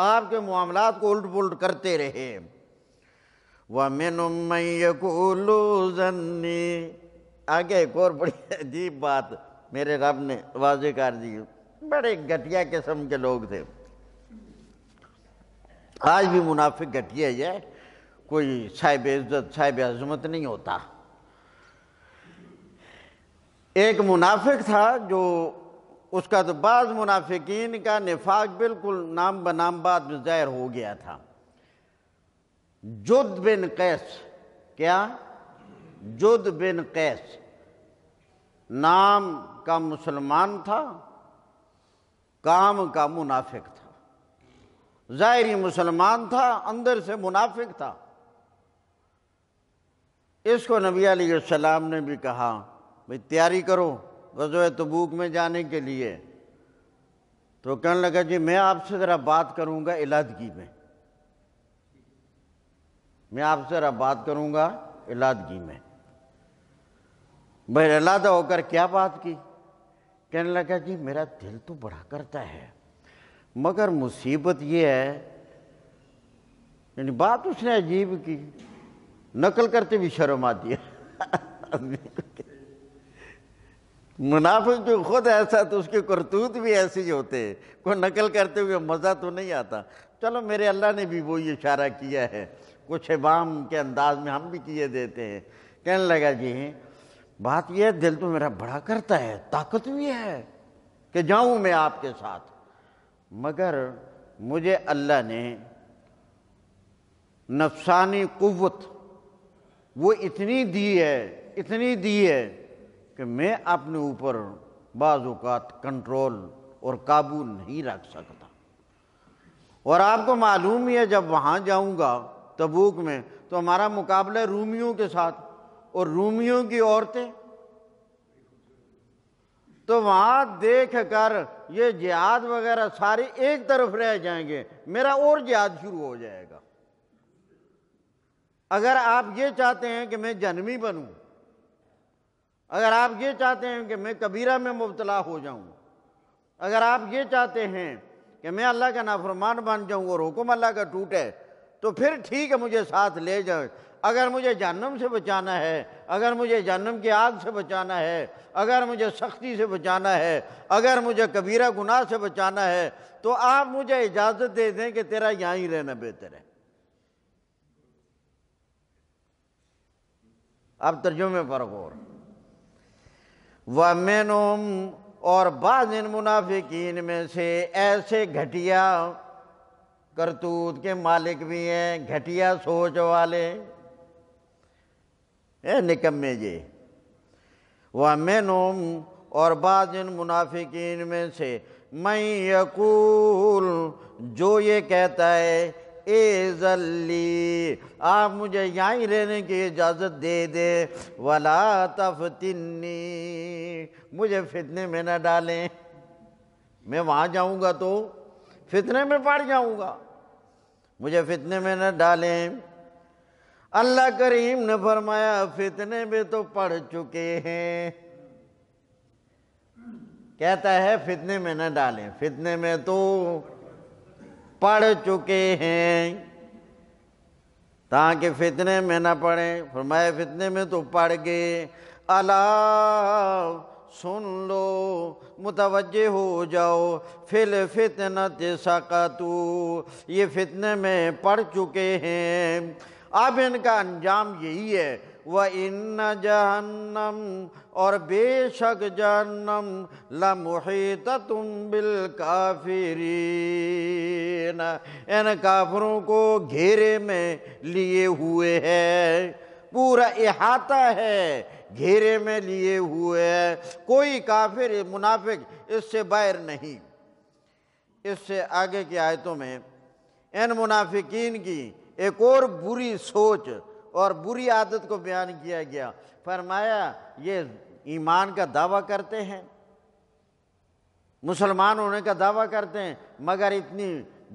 आपके मामला को उल्ट पुलट करते रहे को लो जन्नी आगे एक और बड़ी [laughs] अजीब बात मेरे रब ने वाजेकार दी बड़े घटिया किस्म के लोग थे आज भी मुनाफिक घटिया है कोई साहिब इज्जत साहिब अजमत नहीं होता एक मुनाफिक था जो उसका तो बाद मुनाफिकीन का निफाक बिल्कुल नाम बनाम बाद में ज़ाहिर हो गया था जुद बिन कैस क्या जुद बिन कैस नाम का मुसलमान था काम का मुनाफिक था जाहरी मुसलमान था अंदर से मुनाफिक था इसको नबी सलाम ने भी कहा भाई तैयारी करो वजह तबूक में जाने के लिए तो कहने लगा जी मैं आपसे ज़रा बात करूँगा इलादगी में मैं आपसे ज़रा बात करूँगा इलादगी में बहरलादा होकर क्या बात की कहने लगा जी मेरा दिल तो बड़ा करता है मगर मुसीबत ये है यानी बात उसने अजीब की नकल करते भी शर्म आती है मुनाफिक जो खुद ऐसा तो उसके करतूत भी ऐसे ही होते को कोई नकल करते हुए मज़ा तो नहीं आता चलो मेरे अल्लाह ने भी वो ये इशारा किया है कुछ इमाम के अंदाज में हम भी किए देते हैं कहने लगा जी बात यह है दिल तो मेरा बड़ा करता है ताकत भी है कि जाऊं मैं आपके साथ मगर मुझे अल्लाह ने नफसानी कुत वो इतनी दी है इतनी दी है कि मैं अपने ऊपर बाज़ात कंट्रोल और काबू नहीं रख सकता और आपको मालूम ही है जब वहाँ जाऊँगा तबूक में तो हमारा मुकाबला रूमियों के साथ और रूमियों की औरतें तो वहां देख कर ये जिहाद वगैरह सारे एक तरफ रह जाएंगे मेरा और जिहाद शुरू हो जाएगा अगर आप ये चाहते हैं कि मैं जन्मी बनूं अगर आप ये चाहते हैं कि मैं कबीरा में मुबतला हो जाऊं अगर आप ये चाहते हैं कि मैं अल्लाह का नाफरमान बन जाऊं और हुक्म अल्लाह का टूटे तो फिर ठीक है मुझे साथ ले जाओ अगर मुझे जहन्नम से बचाना है अगर मुझे जन्म की आग से बचाना है अगर मुझे सख्ती से बचाना है अगर मुझे कबीरा गुनाह से बचाना है तो आप मुझे इजाज़त दे दें कि तेरा यहाँ ही रहना बेहतर है अब तर्जुमे पर गौर व मैन और बाद इन मुनाफिकीन में से ऐसे घटिया करतूत के मालिक भी हैं घटिया सोच वाले ए निकम्मे ये वह नोम और इन मुनाफिकीन में से मैं यकूल जो ये कहता है ए जल्ली आप मुझे यहाँ रहने की इजाज़त दे दे वला तफतिन्नी मुझे फितने में ना डालें मैं वहाँ जाऊँगा तो फितने में पड़ जाऊँगा मुझे फितने में न डालें अल्लाह करीम ने फरमाया फितने में तो पढ़ चुके हैं कहता है फितने में न डालें फितने में तो पढ़ चुके हैं ताकि फितने में न पड़े फरमाया फितने में तो पढ़ गए अला सुन लो मुतवजह हो जाओ फिल फितनत सकतू ये फितने में पढ़ चुके हैं अब इनका अंजाम यही है व इन जहन्नम और बेशक जहन्नम लमुहित तुम बिल काफिरीन इन काफरों को घेरे में लिए हुए है पूरा इहाता है घेरे में लिए हुए है कोई काफिर मुनाफिक इससे बाहर नहीं इससे आगे की आयतों में इन मुनाफिकीन की एक और बुरी सोच और बुरी आदत को बयान किया गया फरमाया ये ईमान का दावा करते हैं मुसलमान होने का दावा करते हैं मगर इतनी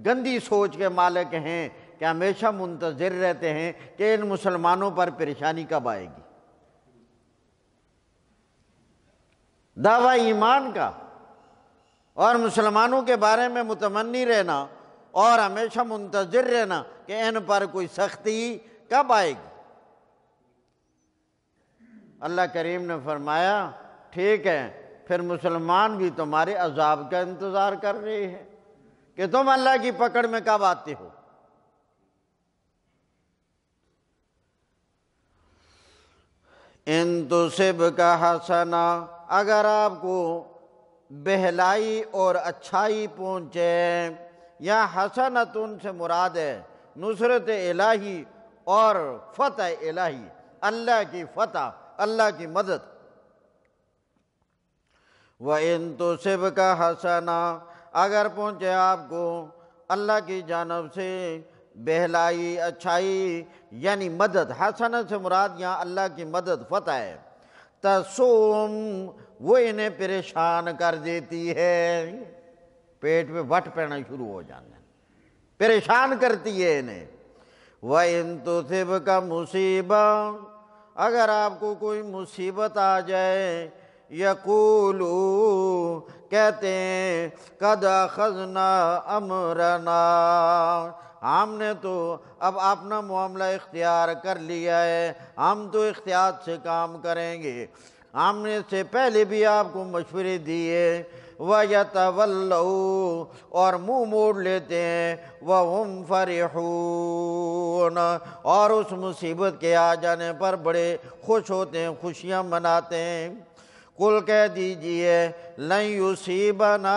गंदी सोच के मालिक हैं कि हमेशा मुंतजर रहते हैं कि इन मुसलमानों पर परेशानी कब आएगी दावा ईमान का और मुसलमानों के बारे में मुतमनी रहना और हमेशा मुंतजर रहना कि इन पर कोई सख्ती कब आएगी अल्लाह करीम ने फरमाया ठीक है फिर मुसलमान भी तुम्हारे अजाब का इंतज़ार कर रहे हैं कि तुम अल्लाह की पकड़ में कब आते हो इन तो सिब का हसना अगर आपको बहलाई और अच्छाई पहुंचे यहाँ हसनतुन से मुराद है नुसरत इलाही और फतह इलाही अल्लाह की फतह अल्लाह की मदद व इन तो शिव का हसना अगर पहुँचे आपको अल्लाह की जानब से बहलाई अच्छाई यानी मदद हसन से मुराद यहाँ अल्लाह की मदद फतह है तसोम वो इन्हें परेशान कर देती है पेट में वट पैना शुरू हो जाने परेशान करती है इन्हें वह इन तो सिब का मुसीबत अगर आपको कोई मुसीबत आ जाए यकूलू कहते हैं कद खजना अमरना हमने तो अब अपना मामला इख्तियार कर लिया है हम तो इख्तियार से काम करेंगे हमने से पहले भी आपको मशवरे दिए वयतवल और मुंह मोड़ लेते हैं वह हम फरहून और उस मुसीबत के आ जाने पर बड़े खुश होते हैं खुशियाँ मनाते हैं कुल कह दीजिए लई यूसीबना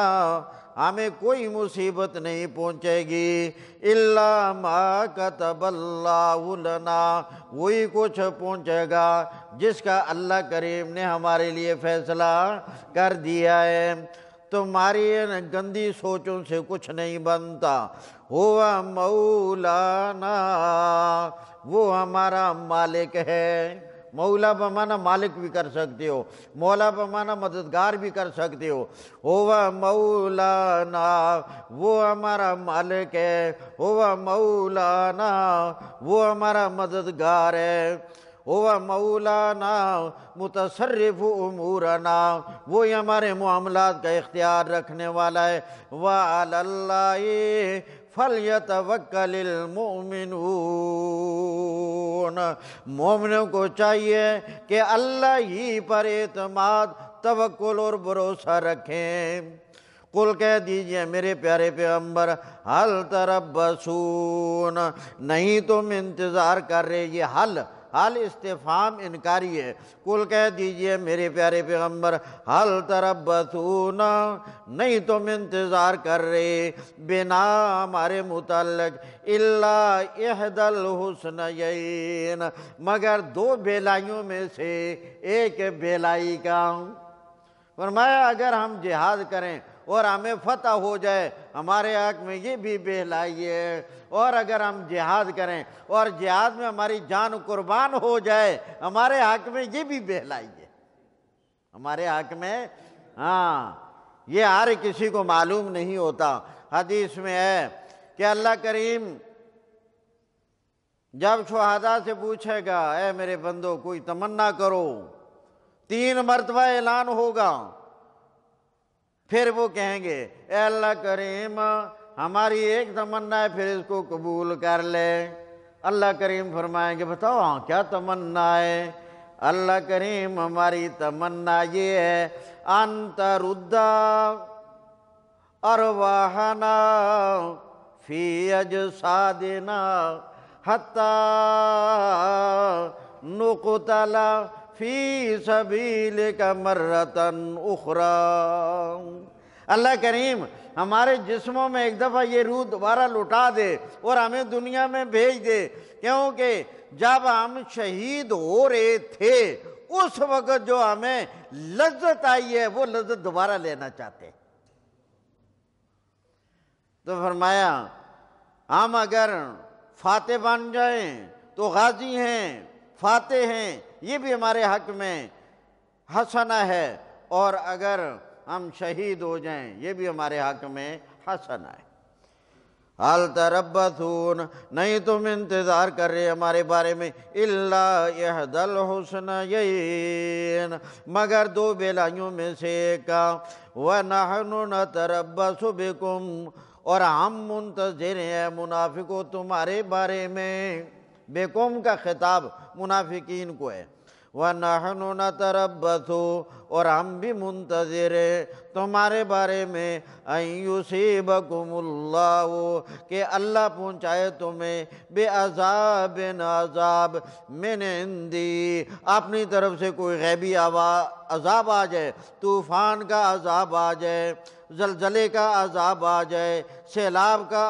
हमें कोई मुसीबत नहीं पहुँचेगी इल्ला मा कतबल्लाना वही कुछ पहुँचेगा जिसका अल्लाह करीम ने हमारे लिए फैसला कर दिया है तुम्हारी इन गंदी सोचों से कुछ नहीं बनता हो मौलाना वो हमारा मालिक है मौला बमाना मालिक भी कर सकते हो मौला बमाना मददगार भी कर सकते हो होवा मौलाना वो हमारा मालिक है होवा मौलाना वो हमारा मददगार है व मौलाना मुतसरफ उमूरना वो ही हमारे मामला का इख्तियार रखने वाला है वाल्ला फल मोमिन मोमिनों को चाहिए कि अल्लाह ही पर एतमाद तवक्ल और भरोसा रखें कुल कह दीजिए मेरे प्यारे पैगम्बर हल तरब बसून नहीं तुम इंतज़ार कर रहे ये हल हल इस्तेफाम इनकारी है कुल कह दीजिए मेरे प्यारे पैगम्बर हल तरब बसूना नहीं तुम तो इंतज़ार कर रहे बिना हमारे मुतलक इल्ला हुसन मगर दो बेलाइयों में से एक बेलाई का फरमाया अगर हम जिहाद करें और हमें फतह हो जाए हमारे हक में ये भी है और अगर हम जिहाद करें और जिहाद में हमारी जान कुर्बान हो जाए हमारे हक में ये भी है हमारे हक में हाँ ये हर किसी को मालूम नहीं होता हदीस में है कि अल्लाह करीम जब शहादा से पूछेगा ऐ मेरे बंदो कोई तमन्ना करो तीन मरतबा ऐलान होगा फिर वो कहेंगे अल्लाह करीम हमारी एक तमन्ना है फिर इसको कबूल कर ले अल्लाह करीम फरमाएंगे बताओ हाँ क्या तमन्ना है अल्लाह करीम हमारी तमन्ना ये है अंतरुद्दा और वाहना अज सादिना हता नुकुतला फी सबील का मर्रतन उखरा अल्लाह करीम हमारे जिस्मों में एक दफ़ा ये रूह दोबारा लुटा दे और हमें दुनिया में भेज दे क्योंकि जब हम शहीद हो रहे थे उस वक़्त जो हमें लज्जत आई है वो लज्जत दोबारा लेना चाहते तो फरमाया हम अगर फाते बन जाएं तो गाजी हैं फाते हैं ये भी हमारे हक में हसना है और अगर हम शहीद हो जाएं ये भी हमारे हक में हसना है अल तरबतून नहीं तुम इंतज़ार कर रहे हमारे बारे में इल्ला यह दल हुसन यन मगर दो बेलाइयों में से एक व नहनु न तरबसुबिकुम और हम मुंतजर हैं मुनाफिको तुम्हारे बारे में बेकुम का खिताब मुनाफिकीन को है वह नहनुना तरबसो और हम भी मुंतजर तुम्हारे बारे में अयुसीबकुमुल्ला के अल्लाह पहुँचाए तुम्हें बे अजाब नजाब मैंने हिंदी अपनी तरफ से कोई गैबी आवा अजाब आ जाए तूफ़ान का अजाब आ जाए जलजले का अजाब आ जाए सैलाब का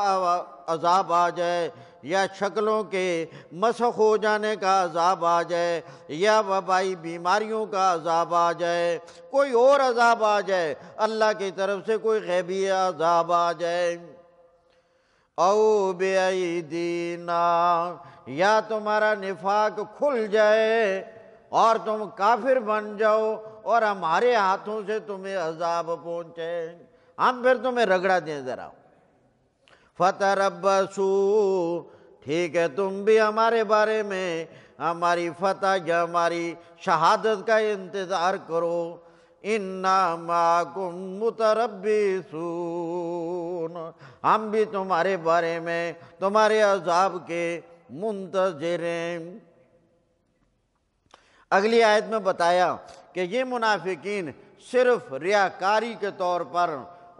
अजाब आ जाए या शक्लों के मसख हो जाने का अजाब आ जाए या वबाई बीमारियों का अजाब आ जाए कोई और अजाब आ जाए अल्लाह की तरफ से कोई गैबी अजाब आ जाए औ बेदीना या तुम्हारा निफाक खुल जाए और तुम काफिर बन जाओ और हमारे हाथों से तुम्हें अजाब पहुँचे हम फिर तुम्हें रगड़ा दें ज़रा फतरबसू ठीक है तुम भी हमारे बारे में हमारी फतह या हमारी शहादत का इंतज़ार करो इन्ना माकुम मुतरबसून हम भी तुम्हारे बारे में तुम्हारे अजाब के मुंतजर अगली आयत में बताया कि ये मुनाफिकीन सिर्फ रियाकारी के तौर पर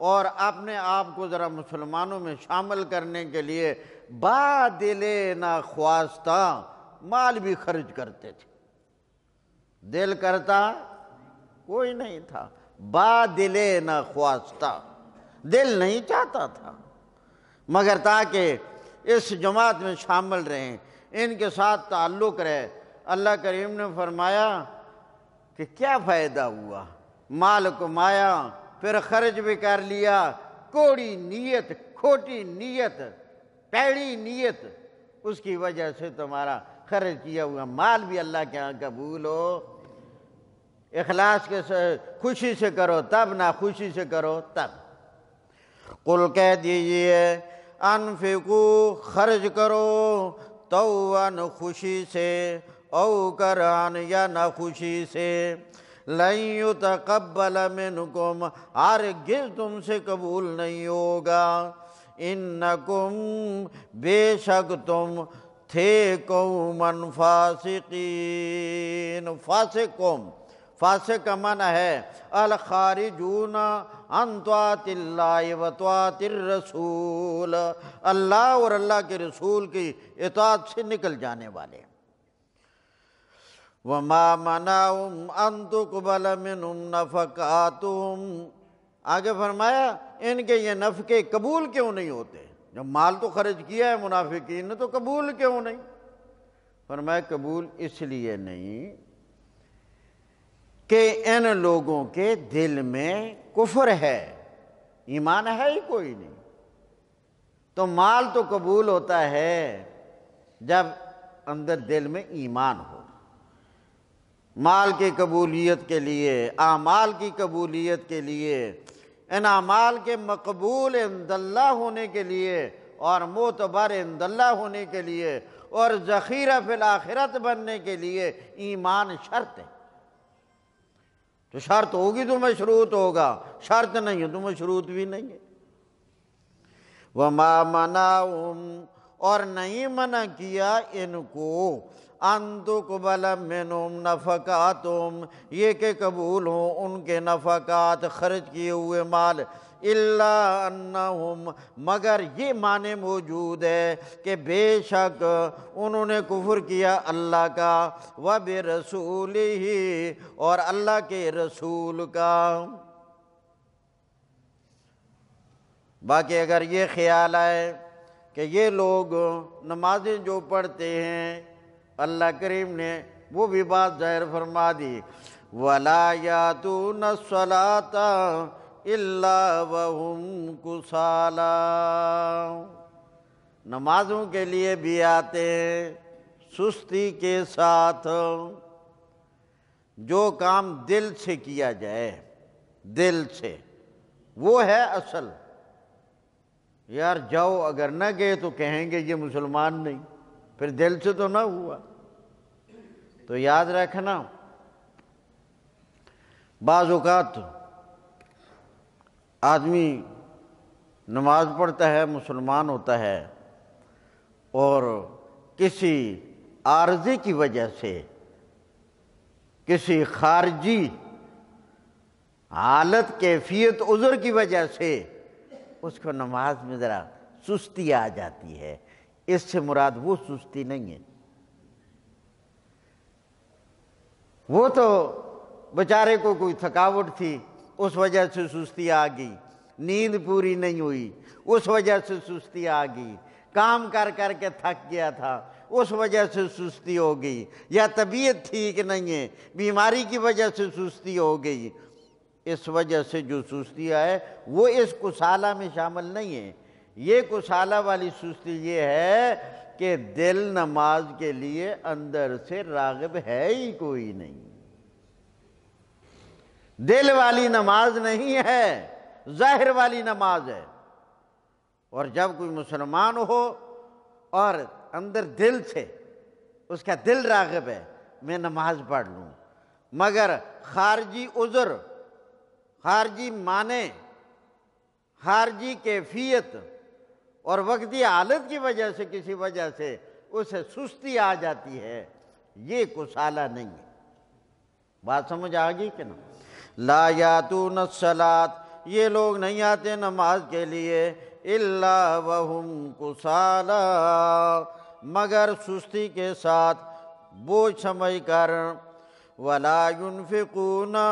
और अपने आप को ज़रा मुसलमानों में शामिल करने के लिए बादिल ना ख्वास्ता माल भी खर्च करते थे दिल करता कोई नहीं था बा ना ख्वास्ता दिल नहीं चाहता था मगर ताकि इस जमात में शामिल रहें इनके साथ ताल्लुक़ रहे अल्लाह करीम ने फरमाया कि क्या फ़ायदा हुआ माल को माया फिर खर्च भी कर लिया कोड़ी नीयत खोटी नीयत पैड़ी नीयत उसकी वजह से तुम्हारा खर्च किया हुआ माल भी अल्लाह के यहाँ कबूल हो इखलास के से खुशी से करो तब ना खुशी से करो तब कुल कह दीजिए अनफिकू खर्च करो तो खुशी से औ करान या ना खुशी से लयु तकबल आर गिर तुमसे कबूल नहीं होगा इन नकुम बेशक तुम थे कौमन फासिकीन फासे कौम फासे का मन है अल खारिजून रसूल अल्लाह और अल्लाह के रसूल की इतात से निकल जाने वाले वमा मनाउम अंतुकबल मिनुम नफकातुम आगे फरमाया इनके ये नफके कबूल क्यों नहीं होते जब माल तो खर्च किया है की ने तो कबूल क्यों नहीं फरमाया कबूल इसलिए नहीं कि इन लोगों के दिल में कुफर है ईमान है ही कोई नहीं तो माल तो कबूल होता है जब अंदर दिल में ईमान हो माल की कबूलियत के लिए आमाल की कबूलियत के लिए इन आमाल के मकबूल इंदल्ला होने के लिए और मोतबर इंदल्ला होने के लिए और ज़ख़ीरा फिल आखिरत बनने के लिए ईमान शर्त है तो शर्त होगी तो मशरूत होगा शर्त नहीं हो तो मशरूत भी नहीं है वमा मना और नहीं मना किया इनको अंतुकबल मिनुम नफ़ातुम ये के कबूल हों उनके नफ़ात खर्च किए हुए माल इल्लाम मगर ये माने मौजूद है कि बेशक उन्होंने कुफर किया अल्लाह का व बे रसूल ही और अल्लाह के रसूल का बाकी अगर ये ख्याल आए कि ये लोग नमाजें जो पढ़ते हैं अल्लाह करीम ने वो भी बात जाहिर फरमा दी वलायातून सलाता इल्ला कुसाला नमाजों के लिए भी आते हैं सुस्ती के साथ जो काम दिल से किया जाए दिल से वो है असल यार जाओ अगर न गए तो कहेंगे ये मुसलमान नहीं फिर दिल से तो ना हुआ तो याद रखना बाज़ात आदमी नमाज पढ़ता है मुसलमान होता है और किसी आर्जी की वजह से किसी खारजी हालत कैफियत उज़र की वजह से उसको नमाज में ज़रा सुस्ती आ जाती है इससे मुराद वो सुस्ती नहीं है वो तो बेचारे को कोई थकावट थी उस वजह से सुस्ती आ गई नींद पूरी नहीं हुई उस वजह से सुस्ती आ गई काम कर कर के थक गया था उस वजह से सुस्ती हो गई या तबीयत ठीक नहीं है बीमारी की वजह से सुस्ती हो गई इस वजह से जो सुस्ती है वो इस कुशाला में शामिल नहीं है ये कुशाला वाली सुस्ती ये है कि दिल नमाज के लिए अंदर से रागब है ही कोई नहीं दिल वाली नमाज नहीं है जाहिर वाली नमाज है और जब कोई मुसलमान हो और अंदर दिल से उसका दिल रागब है मैं नमाज पढ़ लूँ मगर खारजी उज़र खारजी माने खारजी कैफियत और वक्ती हालत की वजह से किसी वजह से उसे सुस्ती आ जाती है ये कुशाला नहीं है बात समझ आ गई कि ना ला या न नसलात ये लोग नहीं आते नमाज के लिए इल्ला वहुम कुशाला मगर सुस्ती के साथ बोझ समझ कर वला युनफिकूना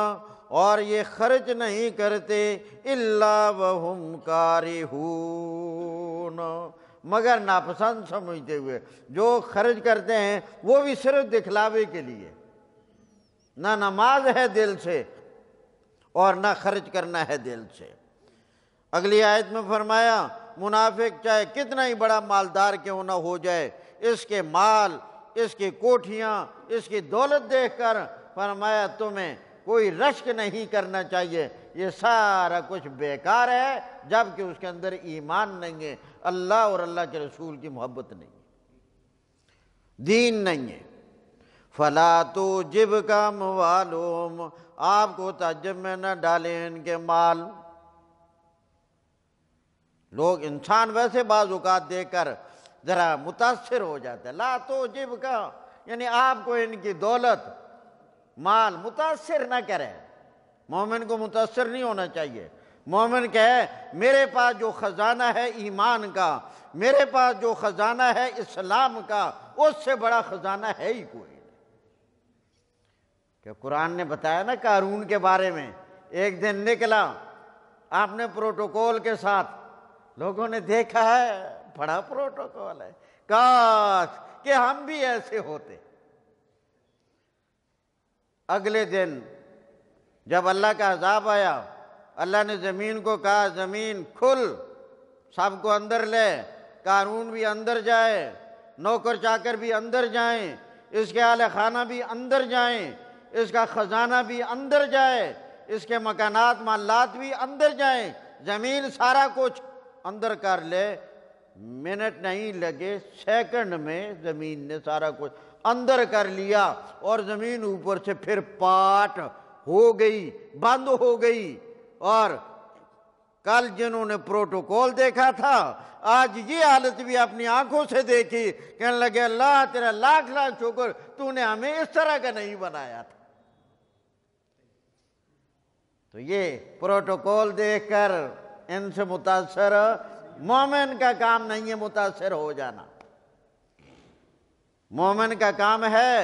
और ये खर्च नहीं करते इल्ला वहुम कारी हूँ न मगर नापसंद समझते हुए जो खर्च करते हैं वो भी सिर्फ दिखलावे के लिए ना नमाज है दिल से और ना खर्च करना है दिल से अगली आयत में फरमाया मुनाफिक चाहे कितना ही बड़ा मालदार क्यों ना हो जाए इसके माल इसकी कोठियाँ इसकी दौलत देखकर फरमाया तुम्हें कोई रश्क नहीं करना चाहिए ये सारा कुछ बेकार है जबकि उसके अंदर ईमान नहीं है अल्लाह और अल्लाह के रसूल की मोहब्बत नहीं है दीन नहीं है फला तो जिब का मालूम आपको तजब में न डालें इनके माल लोग इंसान वैसे बाजुकात देकर जरा मुतासर हो जाता है ला तो जिब का यानी आपको इनकी दौलत माल मुतासर ना करे मोमिन को मुतासर नहीं होना चाहिए मोमिन कहे मेरे पास जो ख़जाना है ईमान का मेरे पास जो ख़जाना है इस्लाम का उससे बड़ा ख़जाना है ही कोई क्या कुरान ने बताया ना कारून के बारे में एक दिन निकला आपने प्रोटोकॉल के साथ लोगों ने देखा है बड़ा प्रोटोकॉल है काश कि हम भी ऐसे होते अगले दिन जब अल्लाह का अजाब आया अल्लाह ने ज़मीन को कहा ज़मीन खुल सब को अंदर ले कानून भी अंदर जाए नौकर चाकर भी अंदर जाए इसके आल खाना भी अंदर जाए इसका ख़जाना भी अंदर जाए इसके मकानात मालात भी अंदर जाए ज़मीन सारा कुछ अंदर कर ले मिनट नहीं लगे सेकंड में ज़मीन ने सारा कुछ अंदर कर लिया और ज़मीन ऊपर से फिर पाट हो गई बंद हो गई और कल जिन्होंने प्रोटोकॉल देखा था आज ये हालत भी अपनी आंखों से देखी कहने लगे अल्लाह तेरा लाख लाख शुक्र तूने हमें इस तरह का नहीं बनाया था तो ये प्रोटोकॉल देखकर इनसे मुतासर मोमिन का काम नहीं है मुतासर हो जाना मोमिन का काम है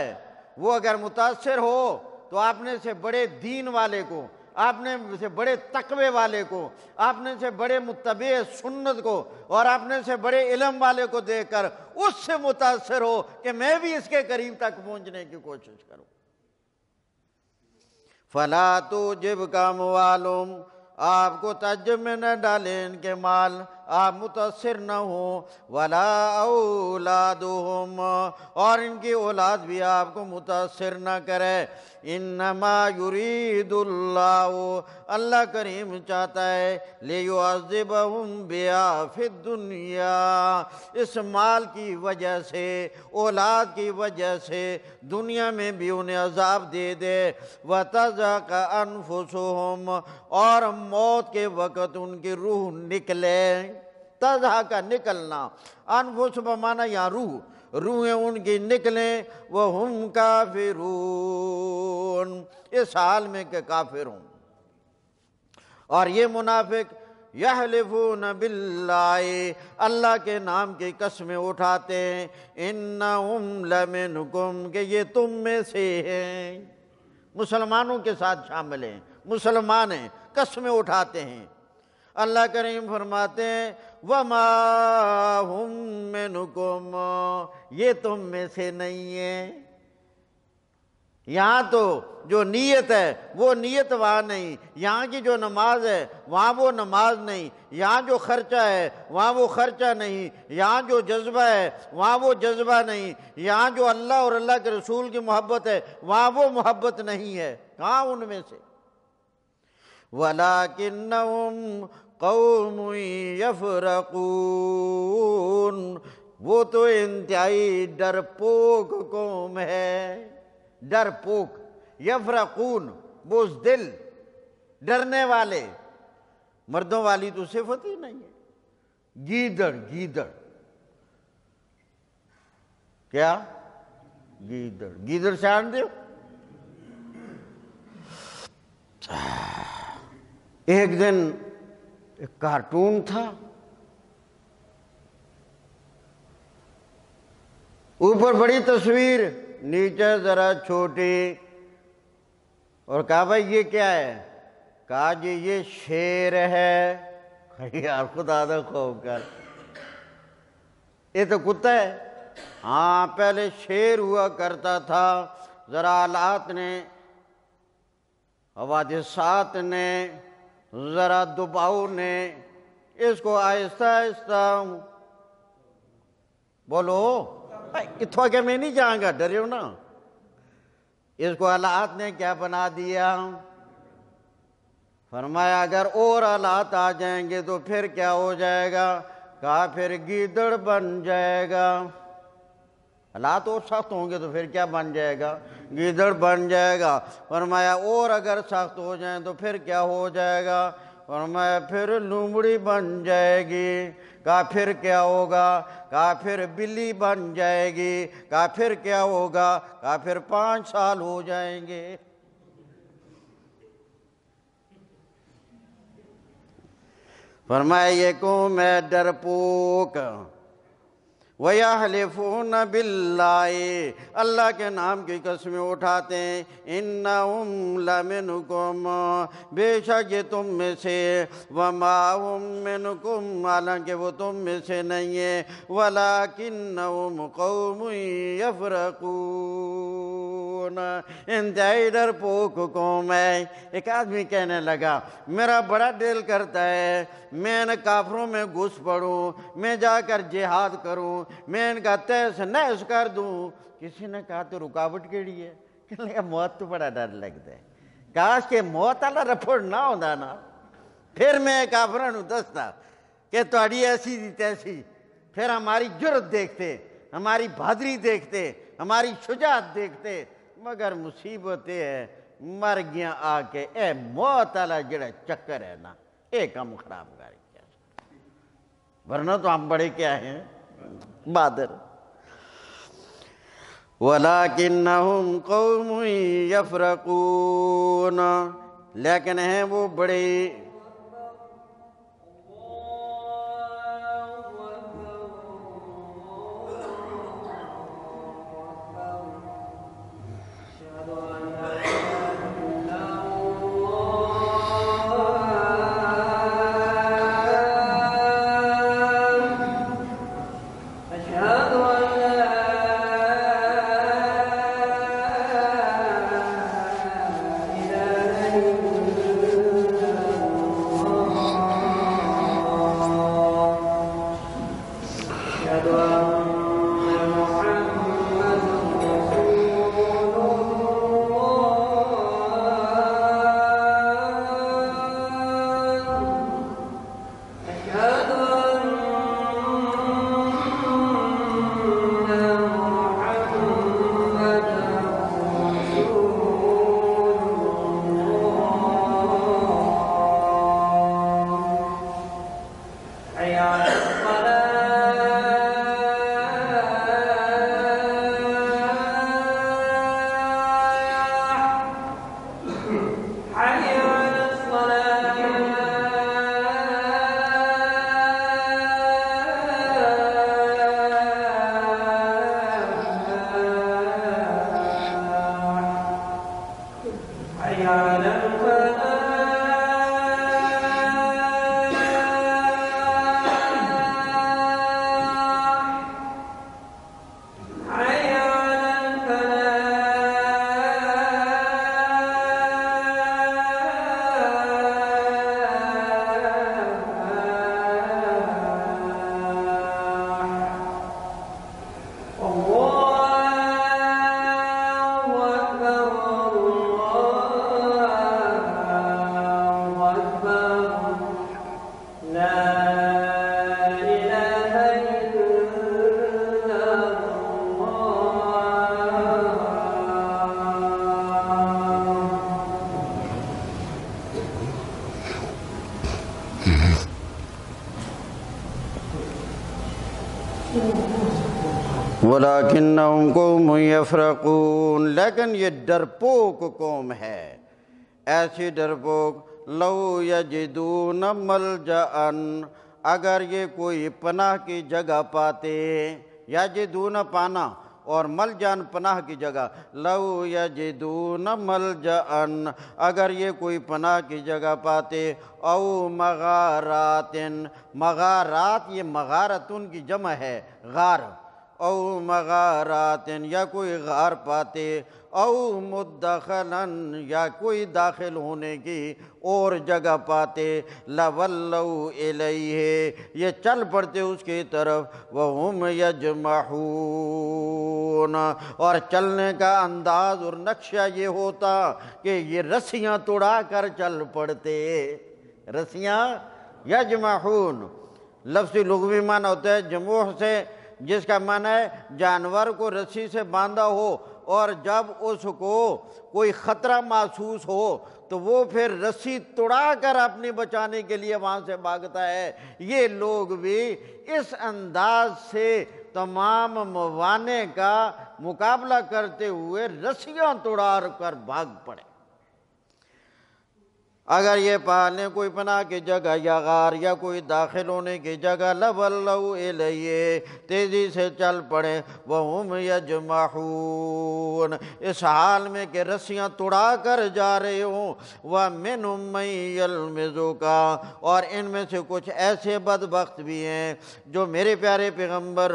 वो अगर मुतासर हो तो आपने से बड़े दीन वाले को आपने से बड़े तकबे वाले को आपने से बड़े मुतब सुन्नत को और आपने से बड़े इलम वाले को देखकर उससे मुतासर हो कि मैं भी इसके करीब तक पहुंचने की कोशिश करूं फला तो जिब काम वालों आपको तजब में न डाले इनके माल आप मुतासर न हो वला औलाद हम और इनकी औलाद भी आपको मुतासर न करे इन नमा अल्लाह करीम चाहता है ले बिया फिर दुनिया इस माल की वजह से औलाद की वजह से दुनिया में भी उन्हें अजाब दे दे व तजा का अनफुसम और मौत के वक़्त उनकी रूह निकले तजा का निकलना अनफुस माना या रूह रूहें उनकी निकलें वह हम काफिर इस हाल में के काफिर हूँ और ये मुनाफिक यहलिफून बिल्लाए अल्लाह के नाम की कस्में उठाते हैं इन लमिनकुम के ये तुम में से हैं मुसलमानों के साथ शामिल हैं मुसलमान हैं कस्में उठाते हैं अल्लाह करीम फरमाते हैं वमा ये तुम में से नहीं है यहाँ तो जो नीयत है वो नीयत वहां नहीं यहाँ की जो नमाज है वहां वो नमाज नहीं यहाँ जो खर्चा है वहां वो खर्चा नहीं यहाँ जो जज्बा है वहां वो जज्बा नहीं यहाँ जो अल्लाह और अल्लाह के रसूल की मोहब्बत है वहां वो मोहब्बत नहीं है कहाँ उनमें से वाला किन्नम कौम यफरकून वो तो इंतहाई डरपोक कौम है डरपोक यफरकून बोझ दिल डरने वाले मर्दों वाली तो सिफत ही नहीं है गीदड़ गीदड़ क्या गीदड़ गीदड़ से आन दो एक दिन एक कार्टून था ऊपर बड़ी तस्वीर नीचे जरा छोटी और कहा भाई ये क्या है कहा जी ये शेर है यार खुदा दो खौफ कर ये तो कुत्ता है हाँ पहले शेर हुआ करता था ज़रा आलात ने सात ने જરા દુબાઓ ને इसको આયસા આયસા બોલો કિતો કે મે નહી જાંગા ડરયો ના ઇસકો લાત ને કે બના દિયા ફરમાયાગર ઓર લાત આ જૈંગે તો ફિર ક્યા હો જાયેગા કા ફિર ગીદડ બન જાયેગા हालात और सख्त होंगे तो फिर क्या बन जाएगा गीदड़ बन जाएगा फरमाया और अगर सख्त हो जाए तो फिर क्या हो जाएगा फरमाया फिर लूमड़ी बन जाएगी का फिर क्या होगा का फिर बिल्ली बन जाएगी का फिर क्या होगा का फिर पाँच साल हो जाएंगे फरमाया ये कौम है डरपोक वयाहलिफून बिल्लाए अल्लाह के नाम की कसमें उठाते हैं इन्ना लमिनकुम बेशक ये तुम में से वमा उम मिनकुम हालांकि वो तुम में से नहीं है वला किन कौम यफरकून इंतहाई डरपोक को मैं एक आदमी कहने लगा मेरा बड़ा दिल करता है मैं न काफरों में घुस पड़ूँ मैं जाकर जिहाद करूँ मैं कहा तय से नहस कर दू किसी ने कहा तो रुकावट केड़ी है कहने का मौत तो बड़ा डर लगता है काश के मौत वाला रफोड़ ना होता ना फिर मैं काफर दसता कि थोड़ी ऐसी दी तैसी फिर हमारी जरूरत देखते हमारी बहादरी देखते हमारी शुजात देखते मगर मुसीबत यह है मर गया आके ए मौत वाला जरा चक्कर है ना ये कम खराब कर गया वरना तो हम बड़े क्या हैं बादर वलाकिन्नहुम कौम यफरकून लेकिन हैं वो बड़े वला कौम यफरकून लेकिन ये डरपोक कौम है ऐसी डरपोक लहू यजिदून मल जन अगर ये कोई पनाह की जगह पाते यजिदून पाना और मल जान पनाह की जगह लव यजिदून मल जन अगर ये कोई पनाह की जगह पाते औ मगारातिन मगारात ये मगारतुन उनकी जमा है गार औ मगारातिन या कोई गार पाते औ मुदखलन या कोई दाखिल होने की और जगह पाते लवल्लू इलैहे ये चल पड़ते उसकी तरफ वह हम यजमहून और चलने का अंदाज और नक्शा ये होता कि ये रस्सियाँ तोड़ा कर चल पड़ते रस्सियाँ यजमहून लफ्ज़ लगवी माना होता है जमोह से जिसका मन है जानवर को रस्सी से बांधा हो और जब उसको कोई ख़तरा महसूस हो तो वो फिर रस्सी तोड़ा कर अपने बचाने के लिए वहाँ से भागता है ये लोग भी इस अंदाज से तमाम मवाने का मुकाबला करते हुए रस्सियाँ तोड़ा कर भाग पड़े अगर ये पालने कोई पना की जगह या गार या कोई दाखिल होने की जगह लबल्लऊ इलिए तेज़ी से चल पड़े वहम यजमाहून इस हाल में कि रस्सियाँ तुड़ा कर जा रहे हों वह मिन उमजो का और इनमें से कुछ ऐसे बदबख्त भी हैं जो मेरे प्यारे पैगम्बर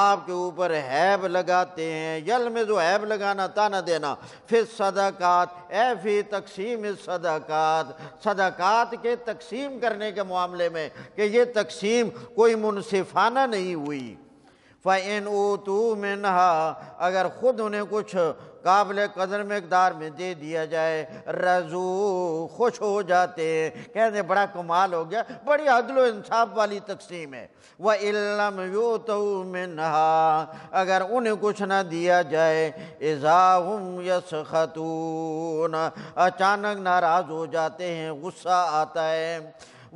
आपके ऊपर हैब लगाते हैं यल में जो हैब लगाना ताना देना फिर सदाक़ात ए फी तकसीम सदाक़ात सदाकत के तकसीम करने के मामले में कि ये तकसीम कोई मुनसिफाना नहीं हुई फ़ैन ओ तू मिन अगर ख़ुद उन्हें कुछ काबिल कदर मकदार में दे दिया जाए रजू खुश हो जाते हैं कहते बड़ा कमाल हो गया बड़ी अदलो इंसाफ वाली तकसीम है वह इलम यो तो में नहा अगर उन्हें कुछ ना दिया जाए इजाहम यस खतून अचानक नाराज़ हो जाते हैं गुस्सा आता है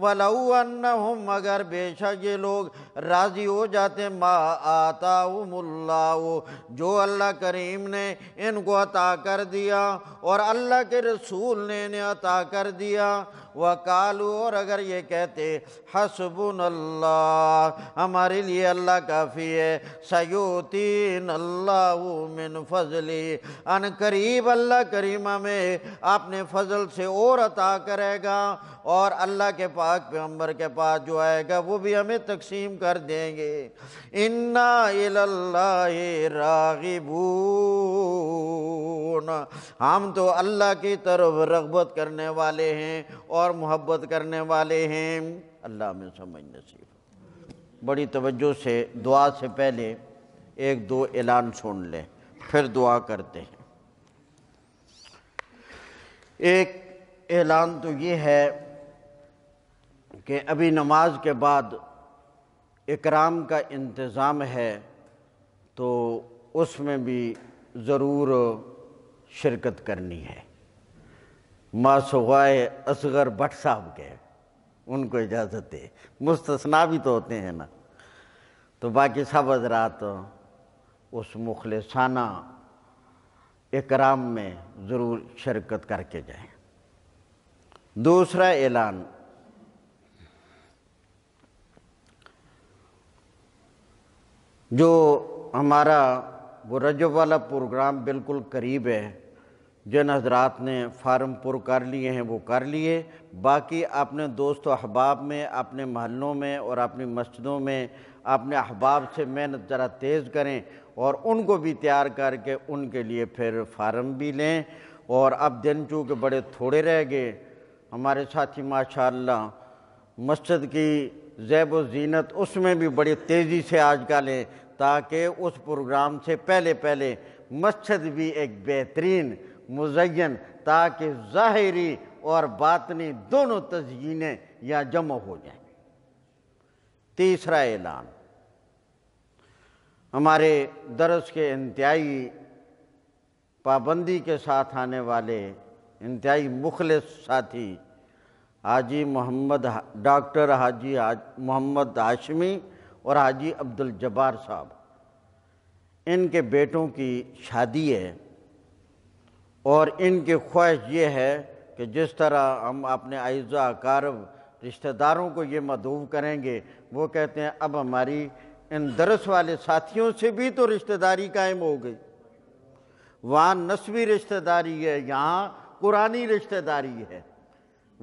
वलऊन्नहुम अगर बेशक ये लोग राज़ी हो जाते माँ आता जो अल्लाह करीम ने इनको अता कर दिया और अल्लाह के रसूल ने इन्हें अता कर दिया वकालू और अगर ये कहते हसबुन अल्लाह हमारे लिए अल्लाह काफ़ी है सयोतीन अल्लाह मिन फजली अन करीब अल्लाह करीमा में आपने फजल से और अता करेगा और अल्लाह के पाक पैगम्बर के पास जो आएगा वो भी हमें तकसीम कर देंगे इन्ना रागिबून हम तो अल्लाह की तरफ रगबत करने वाले हैं और और मोहब्बत करने वाले हैं अल्लाह में समझ नसीब बड़ी तवज्जो से दुआ से पहले एक दो ऐलान सुन ले फिर दुआ करते हैं एक ऐलान तो ये है कि अभी नमाज के बाद इकराम का इंतज़ाम है तो उसमें भी ज़रूर शिरकत करनी है माशुगाए असगर भट्ट साहब के उनको इजाज़त दे मुस्तना भी तो होते हैं ना तो बाकी सब हजरात उस मुखलसाना इकराम में ज़रूर शिरकत करके जाएं दूसरा ऐलान जो हमारा वो रजब वाला प्रोग्राम बिल्कुल करीब है जिन हजरात ने फार्म पुर कर लिए हैं वो कर लिए बाकी अपने दोस्त अहबाब में अपने महलों में और अपनी मस्जिदों में अपने अहबाब से मेहनत ज़रा तेज़ करें और उनको भी तैयार करके उनके लिए फिर फार्म भी लें और अब दिन चूँकि बड़े थोड़े रह गए हमारे साथी माशा मस्जिद की जैब जीनत उसमें भी बड़ी तेज़ी से आज आजकल लें ताकि उस प्रोग्राम से पहले पहले मस्जिद भी एक बेहतरीन मुजयन ताकि ज़ाहरी और बातनी दोनों तजयीनें या जमा हो जाए तीसरा ऐलान हमारे दरस के इंतहाई पाबंदी के साथ आने वाले इंतहाई मुखल साथी हाजी मोहम्मद डॉक्टर हाजी मोहम्मद हाशमी और हाजी अब्दुल जब्बार साहब इनके बेटों की शादी है और इनकी ख्वाहिश ये है कि जिस तरह हम अपने आयज़ा कारब रिश्तेदारों को ये मदूब करेंगे वो कहते हैं अब हमारी इन दरस वाले साथियों से भी तो रिश्तेदारी कायम हो गई वहाँ नस्वी रिश्तेदारी है यहाँ कुरानी रिश्तेदारी है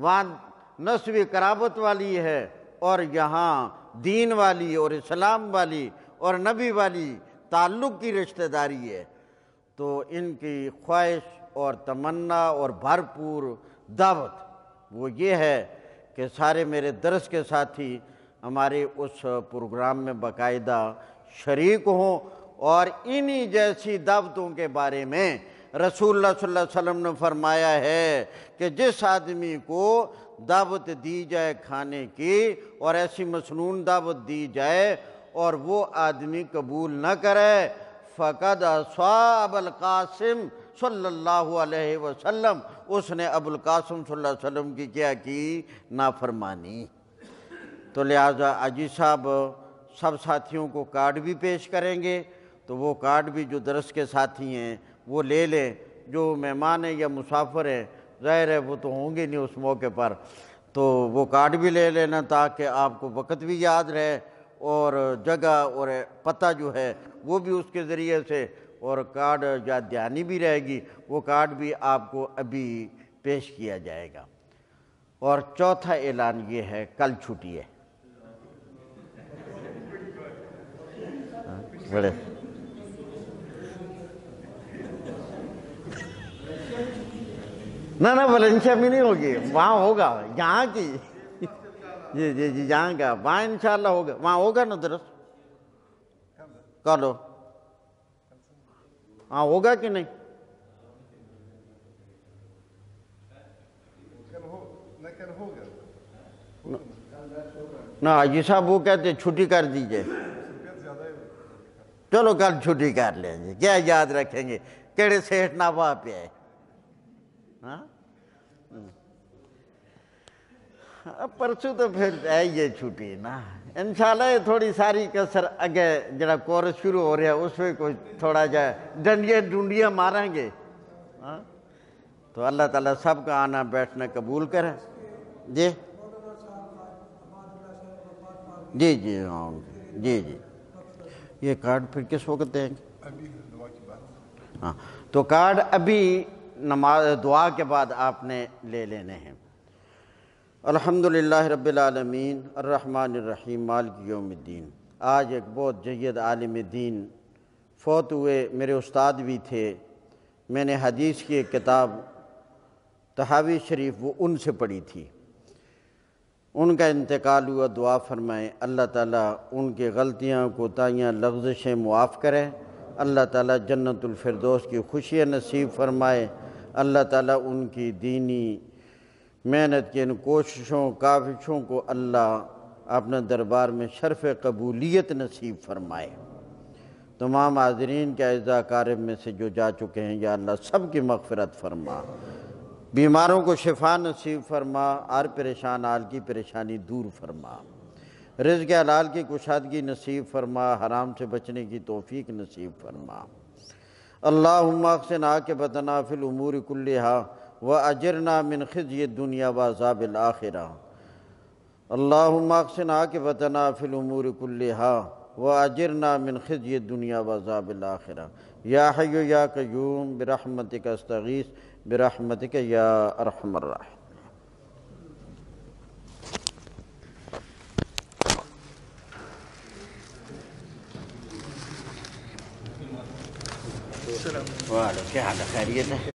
वहाँ नस्वी कराबत वाली है और यहाँ दीन वाली और इस्लाम वाली और नबी वाली ताल्लुक़ की रिश्तेदारी है तो इनकी ख्वाहिश और तमन्ना और भरपूर दावत वो ये है कि सारे मेरे दर्श के साथी हमारे उस प्रोग्राम में बाकायदा शरीक हों और इन्हीं जैसी दावतों के बारे में रसूल वसल्लम ने फरमाया है कि जिस आदमी को दावत दी जाए खाने की और ऐसी मसनून दावत दी जाए और वो आदमी कबूल न करे फ़कद असाबल कासिम सल्लल्लाहु अलैहि वसल्लम उसने अबुल कासम वसल्लम की क्या की नाफरमानी तो लिहाजा अजी साहब सब साथियों को कार्ड भी पेश करेंगे तो वो कार्ड भी जो दरस के साथी हैं वो ले लें जो मेहमान हैं या मुसाफिर हैं ज़ाहिर है वो तो होंगे नहीं उस मौके पर तो वो कार्ड भी ले लेना ताकि आपको वक़्त भी याद रहे और जगह और पता जो है वो भी उसके ज़रिए से और कार्ड या ध्यानी भी रहेगी वो कार्ड भी आपको अभी पेश किया जाएगा और चौथा ऐलान ये है कल छुट्टी है हाँ, बड़े ना ना वलेंशिया भी नहीं होगी वहाँ होगा यहाँ की जी जी जी यहाँ का वहाँ इंशाल्लाह होगा वहाँ होगा ना दरअसल कर लो हाँ होगा कि नहीं ना ये साहब वो कहते छुट्टी कर दीजिए चलो कल छुट्टी कर लेंगे क्या याद रखेंगे केड़े सेठ ना वहाँ पे आए हाँ? परसों तो फिर है ये छुट्टी ना इन थोड़ी सारी कसर अगे जरा कोर्स शुरू हो रहा है उसमें कोई थोड़ा जा डंडिया डूडिया मारेंगे हाँ तो अल्लाह ताला सब का आना बैठना कबूल करें जी जी जी हाँ जी जी ये कार्ड फिर किस वक्त देंगे हाँ तो कार्ड अभी नमाज दुआ के बाद आपने ले लेने हैं अल्हम्दुलिल्लाह रब्बिलआलमीन अर्रहमानिर्रहीम मालिकयोमिद्दीन आज एक बहुत जयद आलिम दीन फौत हुए मेरे उस्ताद भी थे मैंने हदीस की एक किताब तहावी शरीफ वो उनसे पढ़ी थी उनका इंतकाल हुआ दुआ फरमाएँ अल्लाह ताला उनके गलतियाँ कोताहियाँ लफ्जशें मुआफ़ करें अल्लाह ताला जन्नतफ़रदोस की खुशियाँ नसीब फरमाए अल्लाह ताला उनकी दीनी मेहनत के इन कोशिशों काविशों को अल्लाह अपने दरबार में शरफ़ कबूलियत नसीब फरमाए तमाम आज़रीन के अज्जा में से जो जा चुके हैं या अल्लाह सब की मगफरत फरमा बीमारों को शिफा नसीब फरमा हर परेशान आल की परेशानी दूर फरमा रिज अलाल की कुशादगी नसीब फरमा हराम से बचने की तोफ़ी नसीब फरमा अल्लाह से ना के बदनाफिल उमूर कुल्ले हा واجرنا من خزي الدنيا وعذاب الاخره اللهم اغسنا عاقبتنا في الامور كلها واجرنا من خزي الدنيا وعذاب الاخره يا حي يا قيوم برحمتك استغيث برحمتك يا ارحم الراحمين وعلى كيف على خيريته